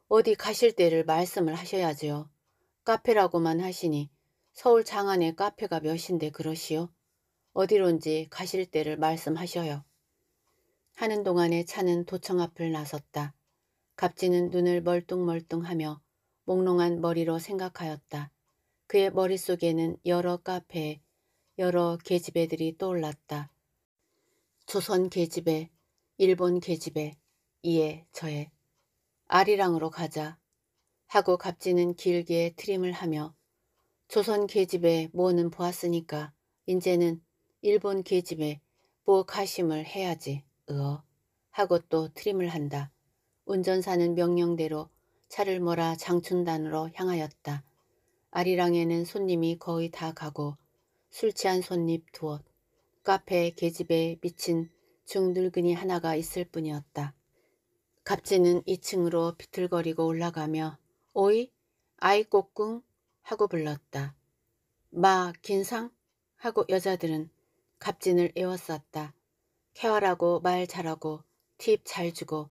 어디 가실 때를 말씀을 하셔야지요. 카페라고만 하시니 서울 장안에 카페가 몇인데 그러시오? 어디론지 가실 때를 말씀하셔요. 하는 동안에 차는 도청 앞을 나섰다. 갑지는 눈을 멀뚱멀뚱하며 몽롱한 머리로 생각하였다. 그의 머릿속에는 여러 카페, 여러 계집애들이 떠올랐다. 조선 계집애, 일본 계집애, 이에 저에 아리랑으로 가자 하고 갑지는 길게 트림을 하며 조선 계집애 뭐는 보았으니까 이제는 일본 계집애 뭐 가심을 해야지 으어 하고 또 트림을 한다. 운전사는 명령대로 차를 몰아 장춘단으로 향하였다. 아리랑에는 손님이 거의 다 가고 술 취한 손님 두어 카페 계집에 미친 중늙은이 하나가 있을 뿐이었다. 갑지는 2층으로 비틀거리고 올라가며 오이 아이 꼬꿍 하고 불렀다. 마 긴상 하고 여자들은 갑진을 애워쌌다. 쾌활하고 말 잘하고 팁 잘 주고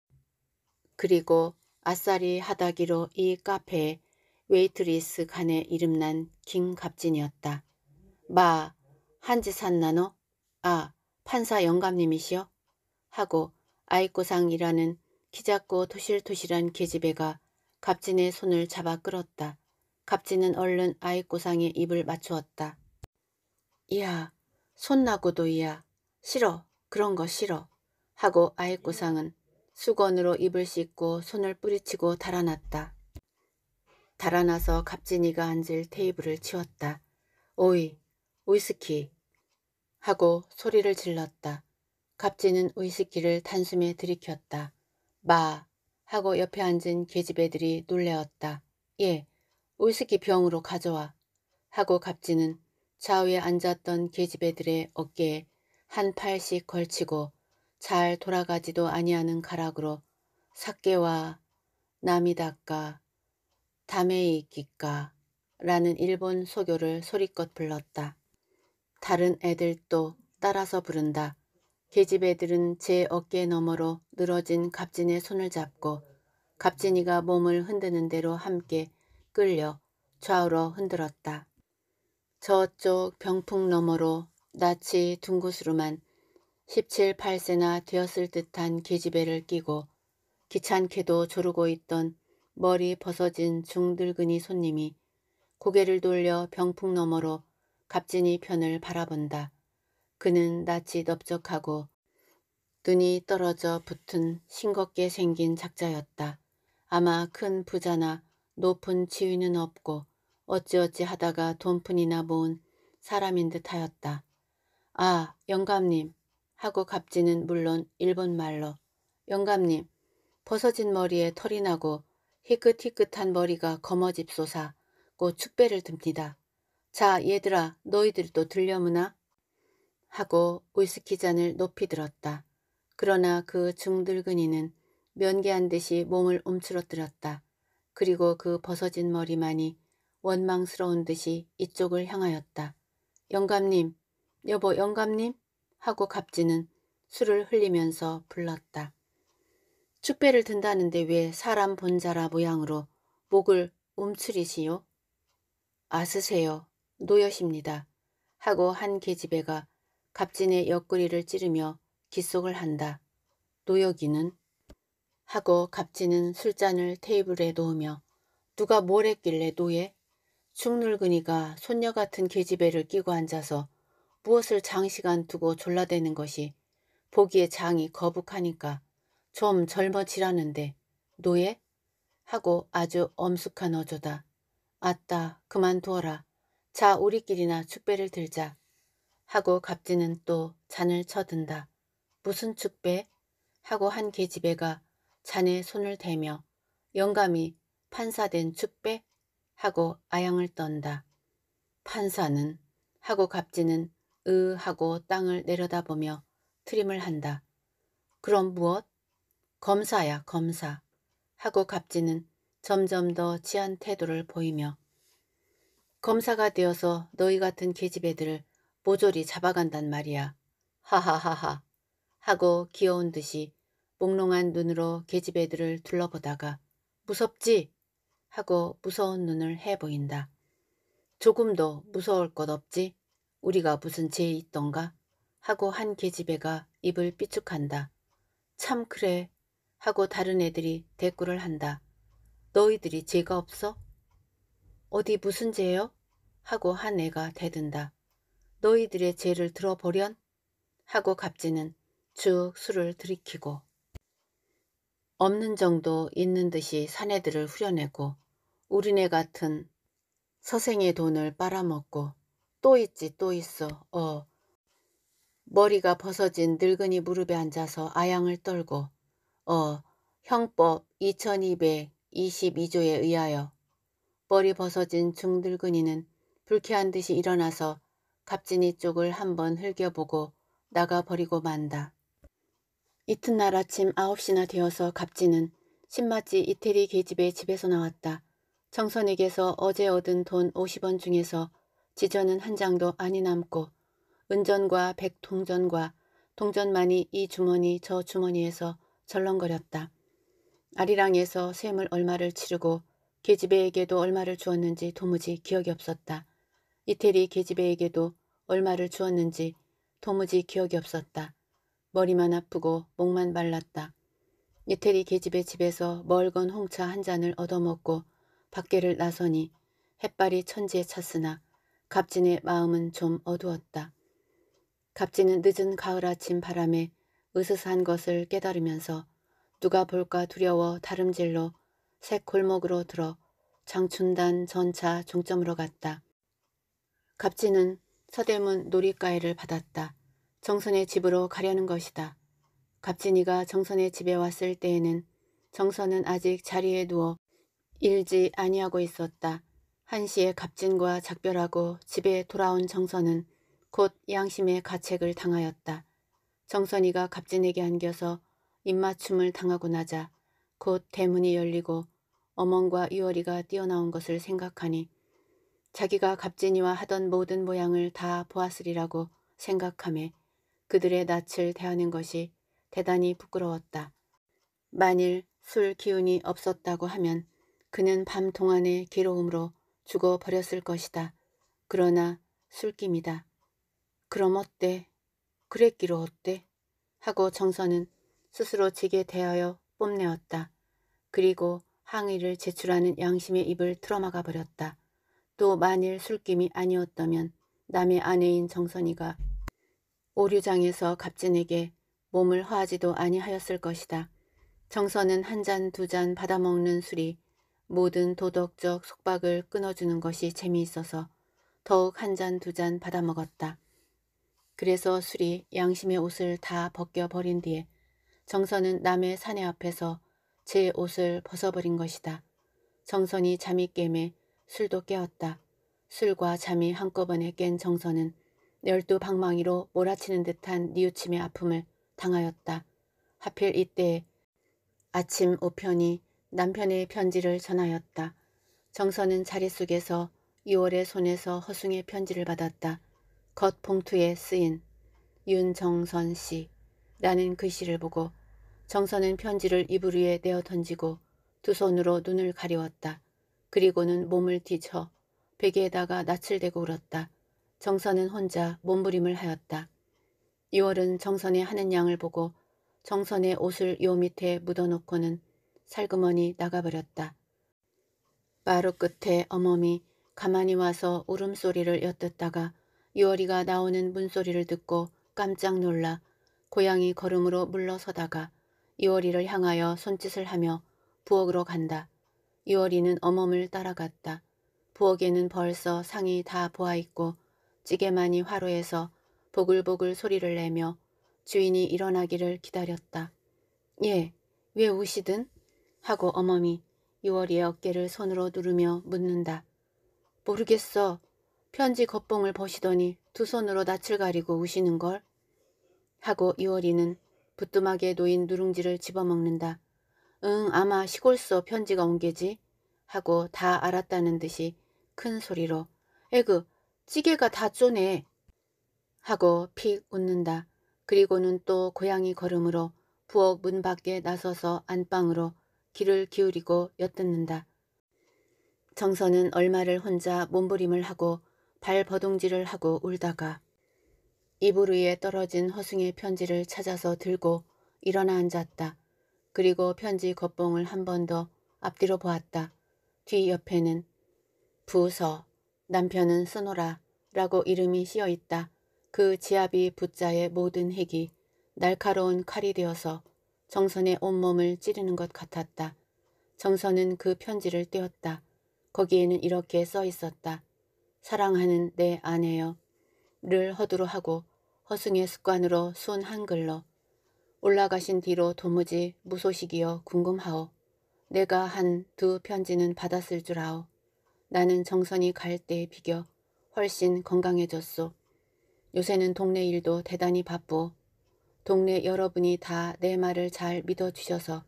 그리고 아싸리 하다기로 이 카페에 웨이트리스 간에 이름난 김갑진이었다. 마, 한지산나노? 아, 판사 영감님이시여? 하고 아이꼬상이라는 기 작고 토실토실한 계집애가 갑진의 손을 잡아 끌었다. 갑진은 얼른 아이꼬상의 입을 맞추었다. 이야, 손나고도 이야. 싫어, 그런 거 싫어. 하고 아이꼬상은 수건으로 입을 씻고 손을 뿌리치고 달아났다. 달아나서 갑진이가 앉을 테이블을 치웠다. 오이, 위스키 하고 소리를 질렀다. 갑진은 위스키를 단숨에 들이켰다. 마 하고 옆에 앉은 계집애들이 놀래었다. 예, 위스키 병으로 가져와 하고 갑진은 좌우에 앉았던 계집애들의 어깨에 한 팔씩 걸치고 잘 돌아가지도 아니하는 가락으로 삭개와 나미다까 다메이기까 라는 일본 소교를 소리껏 불렀다. 다른 애들도 따라서 부른다. 계집 애들은 제 어깨 너머로 늘어진 갑진의 손을 잡고 갑진이가 몸을 흔드는 대로 함께 끌려 좌우로 흔들었다. 저쪽 병풍 너머로 낯이 둥그스름한 17, 8세나 되었을 듯한 계집애를 끼고 귀찮게도 조르고 있던 머리 벗어진 중들근이 손님이 고개를 돌려 병풍 너머로 갑진이 편을 바라본다. 그는 낯이 넓적하고 눈이 떨어져 붙은 싱겁게 생긴 작자였다. 아마 큰 부자나 높은 지위는 없고 어찌어찌 하다가 돈푼이나 모은 사람인 듯 하였다. 아, 영감님, 하고 갑지는 물론 일본말로 영감님 벗어진 머리에 털이 나고 희끗희끗한 머리가 검어집소사 고 축배를 듭니다. 자 얘들아 너희들도 들려무나? 하고 위스키잔을 높이 들었다. 그러나 그 중들근이는 면개한 듯이 몸을 움츠러뜨렸다. 그리고 그 벗어진 머리만이 원망스러운 듯이 이쪽을 향하였다. 영감님, 여보 영감님? 하고 갑지는 술을 흘리면서 불렀다. 축배를 든다는데 왜 사람 본자라 모양으로 목을 움츠리시오? 아스세요. 노여십니다. 하고 한 계집애가 갑진의 옆구리를 찌르며 기속을 한다. 노여기는 하고 갑진은 술잔을 테이블에 놓으며 누가 뭘 했길래 노예? 축늙은이가 손녀 같은 계집애를 끼고 앉아서 무엇을 장시간 두고 졸라대는 것이 보기에 장이 거북하니까 좀 젊어지라는데 노예? 하고 아주 엄숙한 어조다. 아따 그만두어라. 자 우리끼리나 축배를 들자. 하고 갑지는또 잔을 쳐든다. 무슨 축배? 하고 한 계집애가 잔에 손을 대며 영감이 판사된 축배? 하고 아양을 떤다. 판사는 하고 갑지는 으 하고 땅을 내려다보며 트림을 한다. 그럼 무엇? 검사야 검사 하고 갑지는 점점 더 치한 태도를 보이며 검사가 되어서 너희 같은 계집애들을 모조리 잡아간단 말이야. 하하하하 하고 귀여운 듯이 몽롱한 눈으로 계집애들을 둘러보다가 무섭지? 하고 무서운 눈을 해보인다. 조금도 무서울 것 없지? 우리가 무슨 죄 있던가 하고 한 계집애가 입을 삐죽한다. 참 그래 하고 다른 애들이 대꾸를 한다. 너희들이 죄가 없어? 어디 무슨 죄요? 하고 한 애가 대든다. 너희들의 죄를 들어보련 하고 갑지는 쭉 술을 들이키고 없는 정도 있는 듯이 사내들을 후려내고 우리네 같은 서생의 돈을 빨아먹고 또 있지 또 있어. 어. 머리가 벗어진 늙은이 무릎에 앉아서 아양을 떨고 어. 형법 2222조에 의하여 머리 벗어진 중늙은이는 불쾌한 듯이 일어나서 갑진이 쪽을 한번 흘겨보고 나가버리고 만다. 이튿날 아침 9시나 되어서 갑진은 신맛지 이태리 계집의 집에서 나왔다. 청선에게서 어제 얻은 돈 50원 중에서 지전은 한 장도 아니 남고 은전과 백동전과 동전만이 이 주머니 저 주머니에서 절렁거렸다. 아리랑에서 샘을 얼마를 치르고 계집애에게도 얼마를 주었는지 도무지 기억이 없었다. 이태리 계집애에게도 얼마를 주었는지 도무지 기억이 없었다. 머리만 아프고 목만 말랐다. 이태리 계집애 집에서 멀건 홍차 한 잔을 얻어먹고 밖에를 나서니 햇발이 천지에 찼으나 갑진의 마음은 좀 어두웠다. 갑진은 늦은 가을 아침 바람에 으스스한 것을 깨달으면서 누가 볼까 두려워 다름질로 새 골목으로 들어 장춘단 전차 종점으로 갔다. 갑진은 서대문 놀이가에를 받았다. 정선의 집으로 가려는 것이다. 갑진이가 정선의 집에 왔을 때에는 정선은 아직 자리에 누워 일지 아니하고 있었다. 한시에 갑진과 작별하고 집에 돌아온 정선은 곧 양심의 가책을 당하였다. 정선이가 갑진에게 안겨서 입맞춤을 당하고 나자 곧 대문이 열리고 어멍과 유월이가 뛰어나온 것을 생각하니 자기가 갑진이와 하던 모든 모양을 다 보았으리라고 생각함에 그들의 낯을 대하는 것이 대단히 부끄러웠다. 만일 술 기운이 없었다고 하면 그는 밤 동안의 괴로움으로 죽어버렸을 것이다. 그러나 술김이다. 그럼 어때? 그랬기로 어때? 하고 정선은 스스로 지게 대하여 뽐내었다. 그리고 항의를 제출하는 양심의 입을 틀어막아 버렸다. 또 만일 술김이 아니었다면 남의 아내인 정선이가 오류장에서 갑진에게 몸을 화하지도 아니하였을 것이다. 정선은 한 잔 두 잔 받아먹는 술이 모든 도덕적 속박을 끊어주는 것이 재미있어서 더욱 한 잔 두잔 잔 받아 먹었다. 그래서 술이 양심의 옷을 다 벗겨버린 뒤에 정선은 남의 사내 앞에서 제 옷을 벗어버린 것이다. 정선이 잠이 깨매 술도 깨었다. 술과 잠이 한꺼번에 깬 정선은 열두 방망이로 몰아치는 듯한 니우침의 아픔을 당하였다. 하필 이때 아침 오편이 남편의 편지를 전하였다. 정선은 자리 속에서 2월의 손에서 허숭의 편지를 받았다. 겉 봉투에 쓰인 윤정선 씨라는 글씨를 보고 정선은 편지를 이불 위에 내어 던지고 두 손으로 눈을 가리웠다. 그리고는 몸을 뒤쳐 베개에다가 낯을 대고 울었다. 정선은 혼자 몸부림을 하였다. 2월은 정선의 하는 양을 보고 정선의 옷을 요 밑에 묻어놓고는 살그머니 나가버렸다. 마루 끝에 어멈이 가만히 와서 울음소리를 엿듣다가 유월이가 나오는 문소리를 듣고 깜짝 놀라 고양이 걸음으로 물러서다가 유월이를 향하여 손짓을 하며 부엌으로 간다. 유월이는 어멈을 따라갔다. 부엌에는 벌써 상이 다 보아있고 찌개만이 화로에서 보글보글 소리를 내며 주인이 일어나기를 기다렸다. 예, 왜 우시든? 하고 어머니 유월이의 어깨를 손으로 누르며 묻는다. 모르겠어. 편지 겉봉을 보시더니두 손으로 낯을 가리고 우시는걸. 하고 유월이는 부뚜막에 놓인 누룽지를 집어먹는다. 응 아마 시골서 편지가 온 게지. 하고 다 알았다는 듯이 큰 소리로 에그 찌개가 다 쪼네. 하고 픽 웃는다. 그리고는 또 고양이 걸음으로 부엌 문 밖에 나서서 안방으로 귀를 기울이고 엿듣는다. 정선은 얼마를 혼자 몸부림을 하고 발버둥질을 하고 울다가 이불 위에 떨어진 허숭의 편지를 찾아서 들고 일어나 앉았다. 그리고 편지 겉봉을 한 번 더 앞뒤로 보았다. 뒤 옆에는 부서, 남편은 쓰노라 라고 이름이 씌어 있다. 그 지압이 붓자의 모든 핵이 날카로운 칼이 되어서 정선의 온몸을 찌르는 것 같았다. 정선은 그 편지를 떼었다. 거기에는 이렇게 써 있었다. 사랑하는 내 아내여. 를 허두로 하고 허승의 습관으로 순 한글로 올라가신 뒤로 도무지 무소식이여 궁금하오. 내가 한 두 편지는 받았을 줄 아오. 나는 정선이 갈 때에 비겨 훨씬 건강해졌소. 요새는 동네 일도 대단히 바쁘 동네 여러분이 다 내 말을 잘 믿어주셔서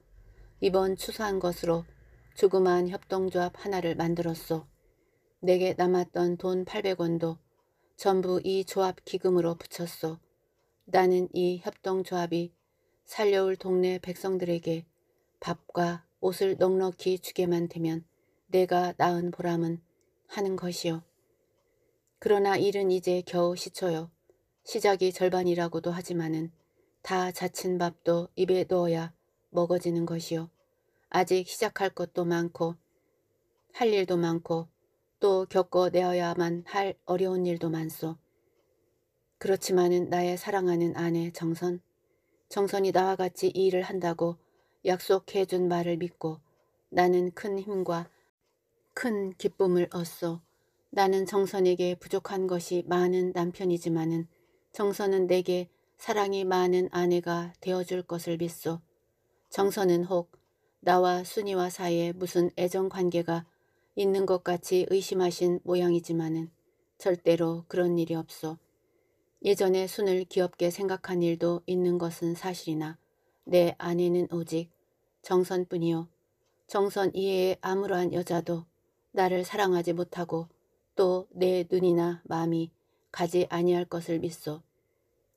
이번 추사한 것으로 조그만 협동조합 하나를 만들었소. 내게 남았던 돈 800원도 전부 이 조합 기금으로 붙였소. 나는 이 협동조합이 살려올 동네 백성들에게 밥과 옷을 넉넉히 주게만 되면 내가 낳은 보람은 하는 것이요. 그러나 일은 이제 겨우 시초요. 시작이 절반이라고도 하지만은 다 자친 밥도 입에 넣어야 먹어지는 것이요. 아직 시작할 것도 많고 할 일도 많고 또 겪어내어야만 할 어려운 일도 많소. 그렇지만은 나의 사랑하는 아내 정선, 정선이 나와 같이 이 일을 한다고 약속해준 말을 믿고 나는 큰 힘과 큰 기쁨을 얻소. 나는 정선에게 부족한 것이 많은 남편이지만은 정선은 내게 사랑이 많은 아내가 되어줄 것을 믿소. 정선은 혹 나와 순이와 사이에 무슨 애정관계가 있는 것 같이 의심하신 모양이지만은 절대로 그런 일이 없소. 예전에 순을 귀엽게 생각한 일도 있는 것은 사실이나 내 아내는 오직 정선뿐이요. 정선 이외의 아무러한 여자도 나를 사랑하지 못하고 또 내 눈이나 마음이 가지 아니할 것을 믿소.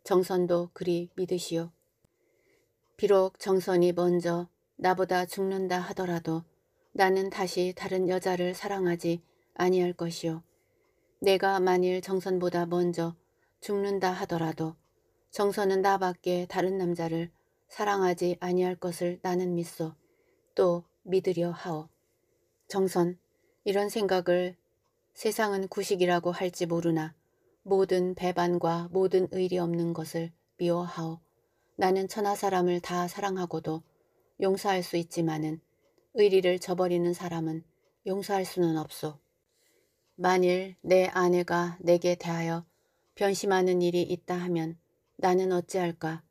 정선도 그리 믿으시오. 비록 정선이 먼저 나보다 죽는다 하더라도 나는 다시 다른 여자를 사랑하지 아니할 것이오 내가 만일 정선보다 먼저 죽는다 하더라도 정선은 나밖에 다른 남자를 사랑하지 아니할 것을 나는 믿소. 또 믿으려 하오. 정선, 이런 생각을 세상은 구식이라고 할지 모르나 모든 배반과 모든 의리 없는 것을 미워하오. 나는 천하 사람을 다 사랑하고도 용서할 수 있지만은 의리를 저버리는 사람은 용서할 수는 없소. 만일 내 아내가 내게 대하여 변심하는 일이 있다 하면 나는 어찌할까?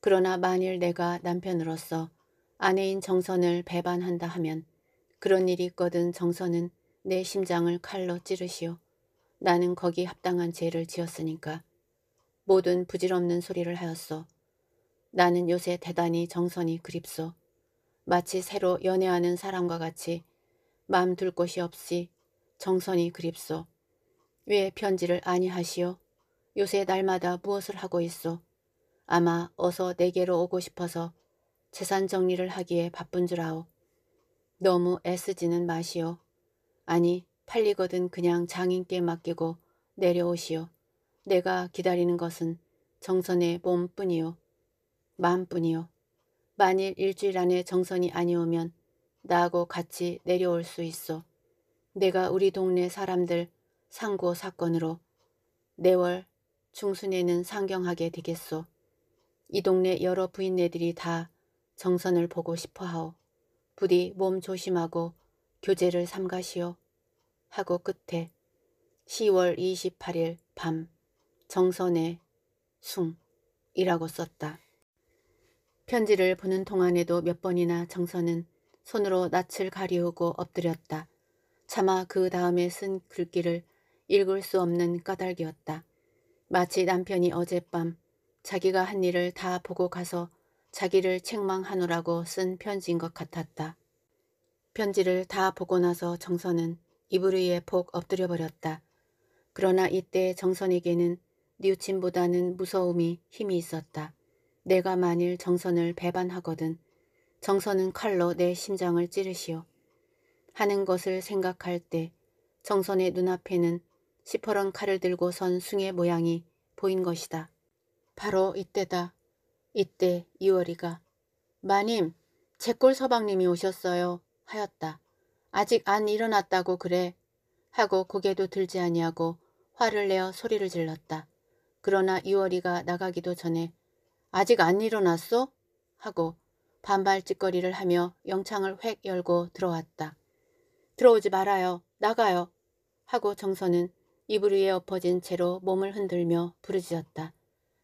그러나 만일 내가 남편으로서 아내인 정선을 배반한다 하면 그런 일이 있거든 정선은 내 심장을 칼로 찌르시오. 나는 거기 합당한 죄를 지었으니까 모든 부질없는 소리를 하였소. 나는 요새 대단히 정선이 그립소. 마치 새로 연애하는 사람과 같이 마음 둘 곳이 없이 정선이 그립소. 왜 편지를 아니하시오? 요새 날마다 무엇을 하고 있소? 아마 어서 내게로 오고 싶어서 재산 정리를 하기에 바쁜 줄 아오. 너무 애쓰지는 마시오. 아니 팔리거든 그냥 장인께 맡기고 내려오시오. 내가 기다리는 것은 정선의 몸뿐이요. 마음뿐이요. 만일 일주일 안에 정선이 아니오면 나하고 같이 내려올 수 있어. 내가 우리 동네 사람들 상고 사건으로 내월 중순에는 상경하게 되겠소. 이 동네 여러 부인네들이 다 정선을 보고 싶어하오. 부디 몸 조심하고 교제를 삼가시오. 하고 끝에 10월 28일 밤 정선의 숭이라고 썼다. 편지를 보는 동안에도 몇 번이나 정선은 손으로 낯을 가리우고 엎드렸다. 차마 그 다음에 쓴 글귀를 읽을 수 없는 까닭이었다. 마치 남편이 어젯밤 자기가 한 일을 다 보고 가서 자기를 책망하노라고 쓴 편지인 것 같았다. 편지를 다 보고 나서 정선은 이불 위에 폭 엎드려 버렸다. 그러나 이때 정선에게는 뉘우침보다는 무서움이 힘이 있었다. 내가 만일 정선을 배반하거든 정선은 칼로 내 심장을 찌르시오. 하는 것을 생각할 때 정선의 눈앞에는 시퍼런 칼을 들고 선 숭의 모양이 보인 것이다. 바로 이때다. 이때 이월이가 마님, 제꼴 서방님이 오셨어요 하였다. 아직 안 일어났다고 그래. 하고 고개도 들지 아니하고 화를 내어 소리를 질렀다. 그러나 유월이가 나가기도 전에 아직 안 일어났어? 하고 반발짓거리를 하며 영창을 획 열고 들어왔다. 들어오지 말아요. 나가요. 하고 정선은 이불 위에 엎어진 채로 몸을 흔들며 부르짖었다.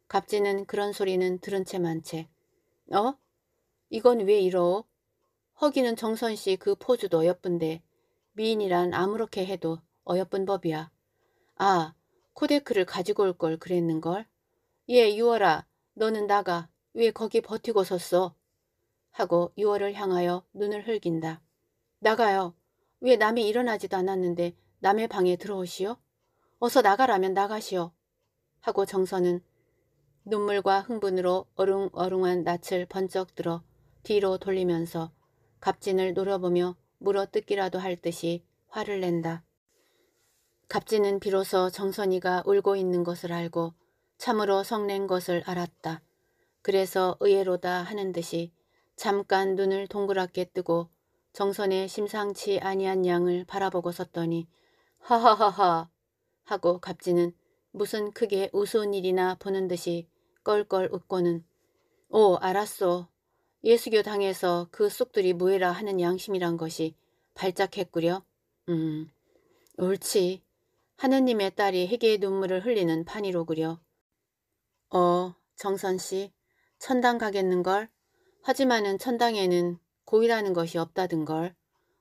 갑지는 그런 소리는 들은 채 만채. 어? 이건 왜 이러? 허기는 정선 씨 그 포즈도 어여쁜데 미인이란 아무렇게 해도 어여쁜 법이야. 아, 코데크를 가지고 올 걸 그랬는걸? 예, 유월아, 너는 나가. 왜 거기 버티고 섰어? 하고 유월을 향하여 눈을 흘긴다. 나가요. 왜 남이 일어나지도 않았는데 남의 방에 들어오시오? 어서 나가라면 나가시오. 하고 정선은 눈물과 흥분으로 어룽어룽한 낯을 번쩍 들어 뒤로 돌리면서 갑진을 노려보며 물어뜯기라도 할 듯이 화를 낸다. 갑진은 비로소 정선이가 울고 있는 것을 알고 참으로 성낸 것을 알았다. 그래서 의외로다 하는 듯이 잠깐 눈을 동그랗게 뜨고 정선의 심상치 아니한 양을 바라보고 섰더니 하하하하 하고 갑진은 무슨 크게 우스운 일이나 보는 듯이 껄껄 웃고는 오 알았소 예수교 당에서 그 쑥들이 뭐해라 하는 양심이란 것이 발작했구려. 음, 옳지. 하느님의 딸이 해계의 눈물을 흘리는 판이로구려. 어, 정선씨, 천당 가겠는걸? 하지만은 천당에는 고이라는 것이 없다든걸.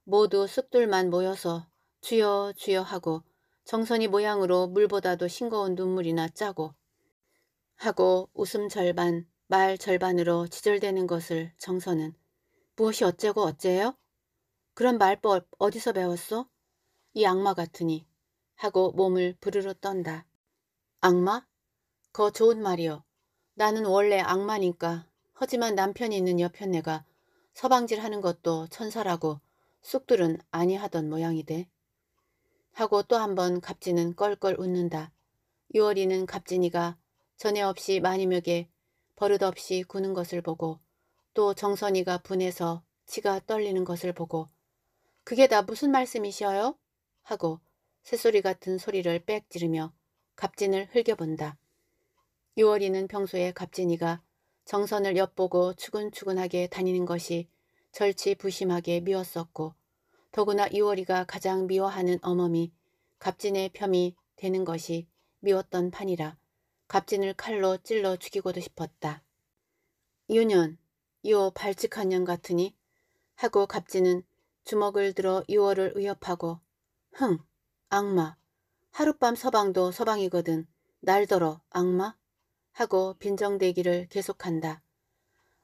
모두 쑥들만 모여서 주여 주여 하고 정선이 모양으로 물보다도 싱거운 눈물이나 짜고 하고 웃음 절반 말 절반으로 지절되는 것을 정서는 무엇이 어째고 어째요? 그런 말법 어디서 배웠어? 이 악마 같으니 하고 몸을 부르르 떤다. 악마? 거 좋은 말이요. 나는 원래 악마니까 하지만 남편이 있는 옆편네가 서방질하는 것도 천사라고 쑥들은 아니하던 모양이대. 하고 또 한 번갑지는 껄껄 웃는다. 유월이는 갑진이가 전에 없이 마니에게 버릇없이 구는 것을 보고 또 정선이가 분해서 치가 떨리는 것을 보고 그게 다 무슨 말씀이시어요? 하고 새소리 같은 소리를 빽 지르며 갑진을 흘겨본다. 6월이는 평소에 갑진이가 정선을 엿보고 추근추근하게 다니는 것이 절치 부심하게 미웠었고 더구나 유월이가 가장 미워하는 어멈이 갑진의 편이 되는 것이 미웠던 판이라 갑진을 칼로 찔러 죽이고도 싶었다. 유년, 이호 발칙한 년 같으니 하고 갑진은 주먹을 들어 유월을 위협하고 흥, 악마, 하룻밤 서방도 서방이거든 날더러 악마 하고 빈정대기를 계속한다.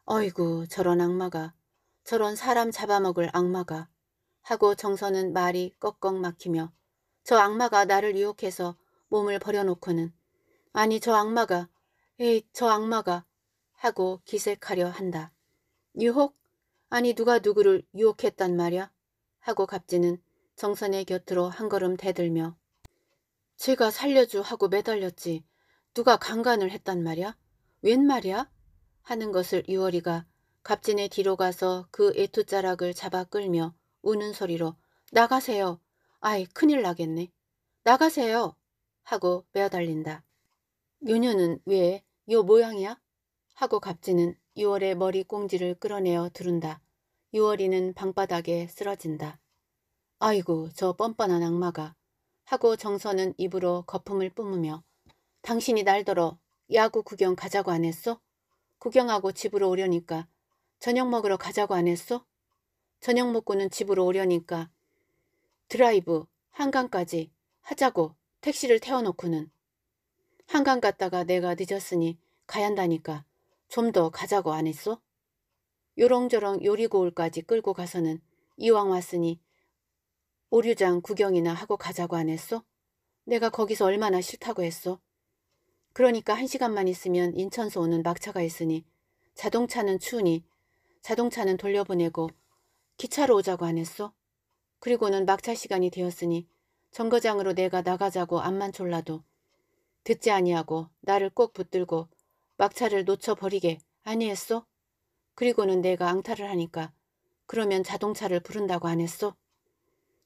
어이구 저런 악마가 저런 사람 잡아먹을 악마가 하고 정서는 말이 꺽꺽 막히며 저 악마가 나를 유혹해서 몸을 버려놓고는 아니 저 악마가 에이 저 악마가 하고 기색하려 한다. 유혹? 아니 누가 누구를 유혹했단 말이야? 하고 갑진은 정선의 곁으로 한 걸음 대들며 제가 살려주 하고 매달렸지 누가 강간을 했단 말이야? 웬 말이야? 하는 것을 유월이가 갑진의 뒤로 가서 그 애투자락을 잡아 끌며 우는 소리로 나가세요. 아이 큰일 나겠네. 나가세요. 하고 매달린다. 요녀는 왜 요 모양이야? 하고 갑지는 유월의 머리 꽁지를 끌어내어 두른다. 6월이는 방바닥에 쓰러진다. 아이고 저 뻔뻔한 악마가 하고 정선은 입으로 거품을 뿜으며 당신이 날더러 야구 구경 가자고 안 했어? 구경하고 집으로 오려니까 저녁 먹으러 가자고 안 했어? 저녁 먹고는 집으로 오려니까 드라이브 한강까지 하자고 택시를 태워놓고는 한강 갔다가 내가 늦었으니 가야 한다니까 좀 더 가자고 안 했소? 요롱저롱 요리고을까지 끌고 가서는 이왕 왔으니 오류장 구경이나 하고 가자고 안 했소? 내가 거기서 얼마나 싫다고 했소? 그러니까 한 시간만 있으면 인천서 오는 막차가 있으니 자동차는 추우니 자동차는 돌려보내고 기차로 오자고 안 했소? 그리고는 막차 시간이 되었으니 정거장으로 내가 나가자고 암만 졸라도 듣지 아니하고 나를 꼭 붙들고 막차를 놓쳐버리게 아니했소? 그리고는 내가 앙탈을 하니까 그러면 자동차를 부른다고 안 했소?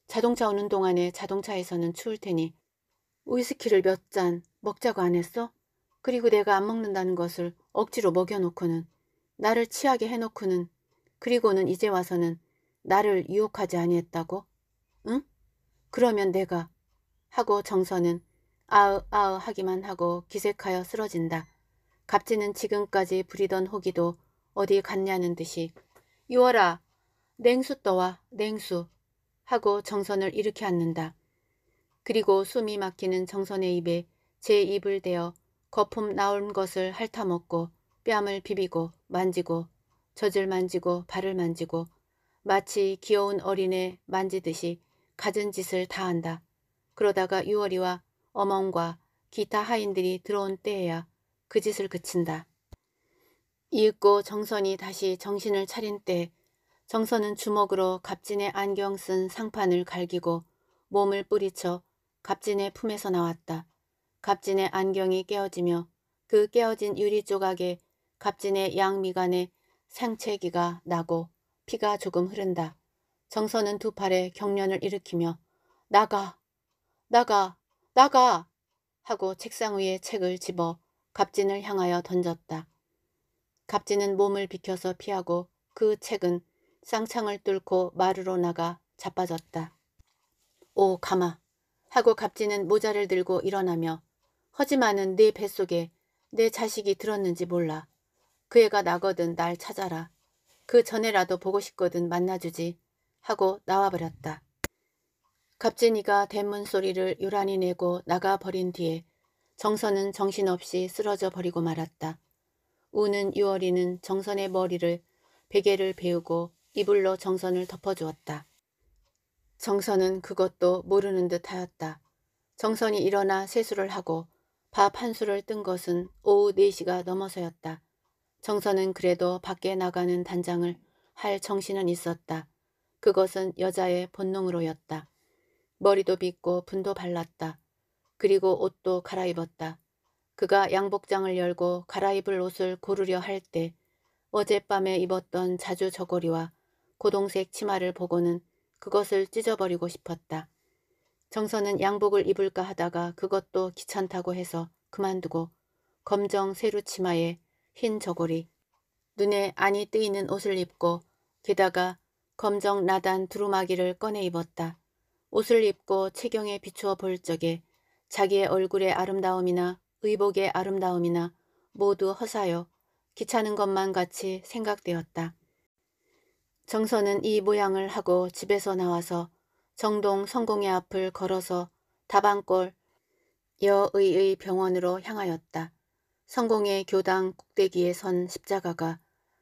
자동차 오는 동안에 자동차에서는 추울 테니 위스키를 몇 잔 먹자고 안 했어? 그리고 내가 안 먹는다는 것을 억지로 먹여놓고는 나를 취하게 해놓고는 그리고는 이제 와서는 나를 유혹하지 아니했다고? 응? 그러면 내가 하고 정서는 아우 아우 하기만 하고 기색하여 쓰러진다. 갑지는 지금까지 부리던 호기도 어디 갔냐는 듯이 유월아 냉수 떠와 냉수 하고 정선을 일으켜 앉는다. 그리고 숨이 막히는 정선의 입에 제 입을 대어 거품 나온 것을 핥아먹고 뺨을 비비고 만지고 젖을 만지고 발을 만지고 마치 귀여운 어린애 만지듯이 갖은 짓을 다한다. 그러다가 유월이와 어멍과 기타 하인들이 들어온 때에야 그 짓을 그친다. 이윽고 정선이 다시 정신을 차린 때 정선은 주먹으로 갑진의 안경 쓴 상판을 갈기고 몸을 뿌리쳐 갑진의 품에서 나왔다. 갑진의 안경이 깨어지며 그 깨어진 유리 조각에 갑진의 양미간에 상체기가 나고 피가 조금 흐른다. 정선은 두 팔에 경련을 일으키며 나가! 나가! 나가! 하고 책상 위에 책을 집어 갑진을 향하여 던졌다. 갑진은 몸을 비켜서 피하고 그 책은 쌍창을 뚫고 마루로 나가 자빠졌다. 오 가마! 하고 갑진은 모자를 들고 일어나며 허지만은 네 뱃속에 내 자식이 들었는지 몰라. 그 애가 나거든 날 찾아라. 그 전에라도 보고 싶거든 만나주지 하고 나와버렸다. 갑진이가 대문 소리를 요란히 내고 나가버린 뒤에 정선은 정신없이 쓰러져 버리고 말았다. 우는 유월이는 정선의 머리를 베개를 베우고 이불로 정선을 덮어주었다. 정선은 그것도 모르는 듯 하였다. 정선이 일어나 세수를 하고 밥 한 술을 뜬 것은 오후 4시가 넘어서였다. 정선은 그래도 밖에 나가는 단장을 할 정신은 있었다. 그것은 여자의 본능으로였다. 머리도 빗고 분도 발랐다. 그리고 옷도 갈아입었다. 그가 양복장을 열고 갈아입을 옷을 고르려 할 때 어젯밤에 입었던 자주 저고리와 고동색 치마를 보고는 그것을 찢어버리고 싶었다. 정선은 양복을 입을까 하다가 그것도 귀찮다고 해서 그만두고 검정 세루 치마에 흰 저고리, 눈에 안이 뜨이는 옷을 입고 게다가 검정 나단 두루마기를 꺼내 입었다. 옷을 입고 체경에 비추어 볼 적에 자기의 얼굴의 아름다움이나 의복의 아름다움이나 모두 허사여 귀찮은 것만 같이 생각되었다. 정선은 이 모양을 하고 집에서 나와서 정동 성공의 앞을 걸어서 다방골 여의의 병원으로 향하였다. 성공의 교당 꼭대기에 선 십자가가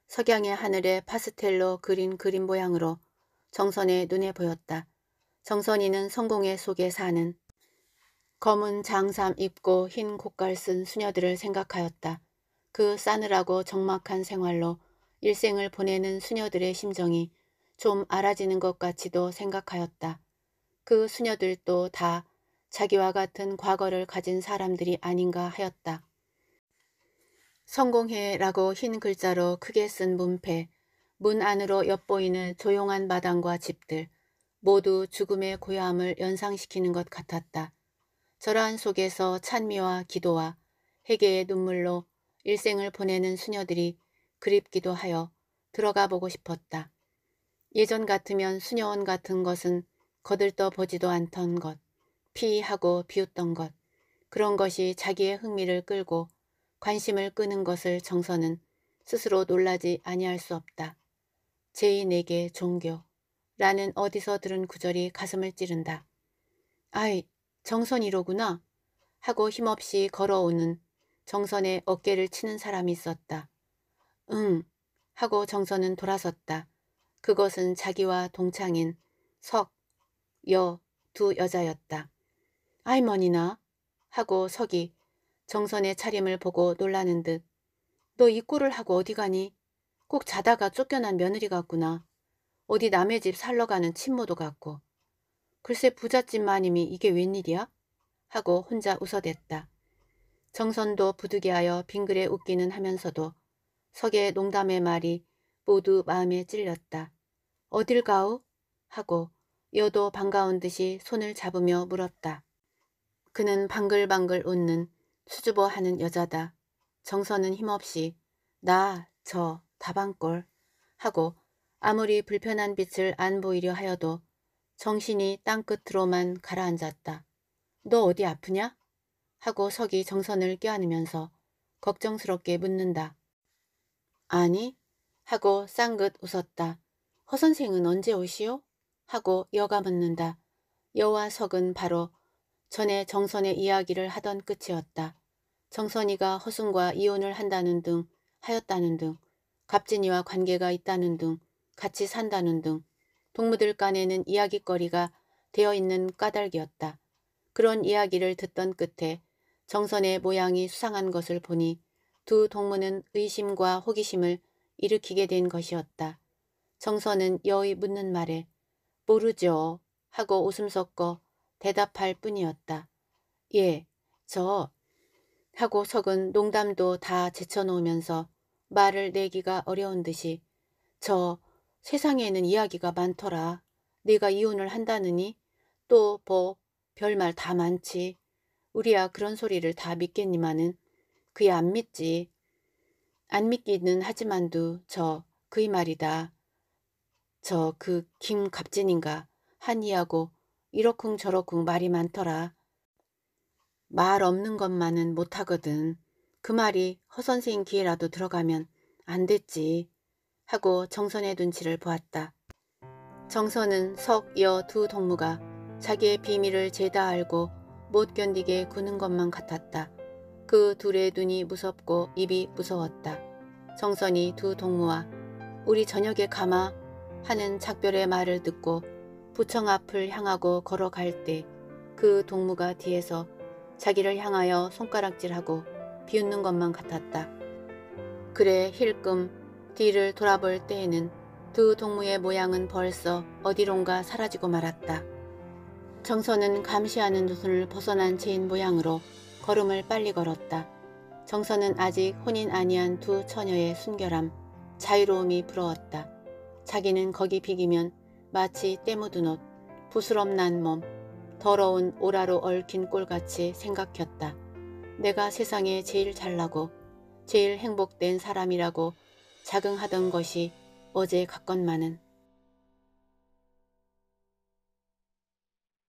석양의 하늘에 파스텔로 그린 그림 모양으로 정선의 눈에 보였다. 정선이는 성공의 속에 사는 검은 장삼 입고 흰 고깔 쓴 수녀들을 생각하였다. 그 싸늘하고 적막한 생활로 일생을 보내는 수녀들의 심정이 좀 알아지는 것 같이도 생각하였다. 그 수녀들도 다 자기와 같은 과거를 가진 사람들이 아닌가 하였다. 성공해라고 흰 글자로 크게 쓴 문패, 문 안으로 엿보이는 조용한 마당과 집들, 모두 죽음의 고요함을 연상시키는 것 같았다. 절한 속에서 찬미와 기도와 회개의 눈물로 일생을 보내는 수녀들이 그립기도 하여 들어가 보고 싶었다. 예전 같으면 수녀원 같은 것은 거들떠 보지도 않던 것, 피하고 비웃던 것, 그런 것이 자기의 흥미를 끌고 관심을 끄는 것을 정서는 스스로 놀라지 아니할 수 없다. 제2에게 종교 라는 어디서 들은 구절이 가슴을 찌른다. 아이, 정선이로구나. 하고 힘없이 걸어오는 정선의 어깨를 치는 사람이 있었다. 응, 하고 정선은 돌아섰다. 그것은 자기와 동창인 석, 여, 두 여자였다. 아이머니나 하고 석이 정선의 차림을 보고 놀라는 듯너 이 꼴을 하고 어디 가니? 꼭 자다가 쫓겨난 며느리 같구나. 어디 남의 집 살러 가는 친모도 같고 글쎄 부잣집 마님이 이게 웬일이야? 하고 혼자 웃어댔다. 정선도 부득이하여 빙그레 웃기는 하면서도 석의 농담의 말이 모두 마음에 찔렸다. 어딜 가오? 하고 여도 반가운 듯이 손을 잡으며 물었다. 그는 방글방글 웃는 수줍어 하는 여자다. 정선은 힘없이 나, 저, 다방골 하고 아무리 불편한 빛을 안 보이려 하여도 정신이 땅끝으로만 가라앉았다. 너 어디 아프냐? 하고 석이 정선을 껴안으면서 걱정스럽게 묻는다. 아니? 하고 쌍긋 웃었다. 허선생은 언제 오시오? 하고 여가 묻는다. 여와 석은 바로 전에 정선의 이야기를 하던 끝이었다. 정선이가 허순과 이혼을 한다는 등 하였다는 등 갑진이와 관계가 있다는 등 같이 산다는 등 동무들 간에는 이야기거리가 되어 있는 까닭이었다. 그런 이야기를 듣던 끝에 정선의 모양이 수상한 것을 보니 두 동무는 의심과 호기심을 일으키게 된 것이었다. 정선은 여의 묻는 말에 모르죠 하고 웃음 섞어 대답할 뿐이었다. 예, 저 하고 석은 농담도 다 제쳐놓으면서 말을 내기가 어려운 듯이 저 세상에는 이야기가 많더라. 네가 이혼을 한다느니 또 뭐 별말 다 많지. 우리야 그런 소리를 다 믿겠니만은 그야 안 믿지. 안 믿기는 하지만도 저그이 말이다. 저 그 김갑진인가 한이하고 이러쿵 저러쿵 말이 많더라. 말 없는 것만은 못하거든. 그 말이 허선생 귀에라도 들어가면 안 됐지. 하고 정선의 눈치를 보았다. 정선은 석, 여 두 동무가 자기의 비밀을 죄다 알고 못 견디게 구는 것만 같았다. 그 둘의 눈이 무섭고 입이 무서웠다. 정선이 두 동무와 우리 저녁에 가마 하는 작별의 말을 듣고 부청 앞을 향하고 걸어갈 때 그 동무가 뒤에서 자기를 향하여 손가락질하고 비웃는 것만 같았다. 그래 힐끔 뒤를 돌아볼 때에는 두 동무의 모양은 벌써 어디론가 사라지고 말았다. 정선은 감시하는 눈을 벗어난 제인 모양으로 걸음을 빨리 걸었다. 정선은 아직 혼인 아니한 두 처녀의 순결함, 자유로움이 부러웠다. 자기는 거기 비기면 마치 때묻은 옷, 부스럼난 몸, 더러운 오라로 얽힌 꼴같이 생각했다. 내가 세상에 제일 잘나고 제일 행복된 사람이라고 작응하던 것이 어제의 건만은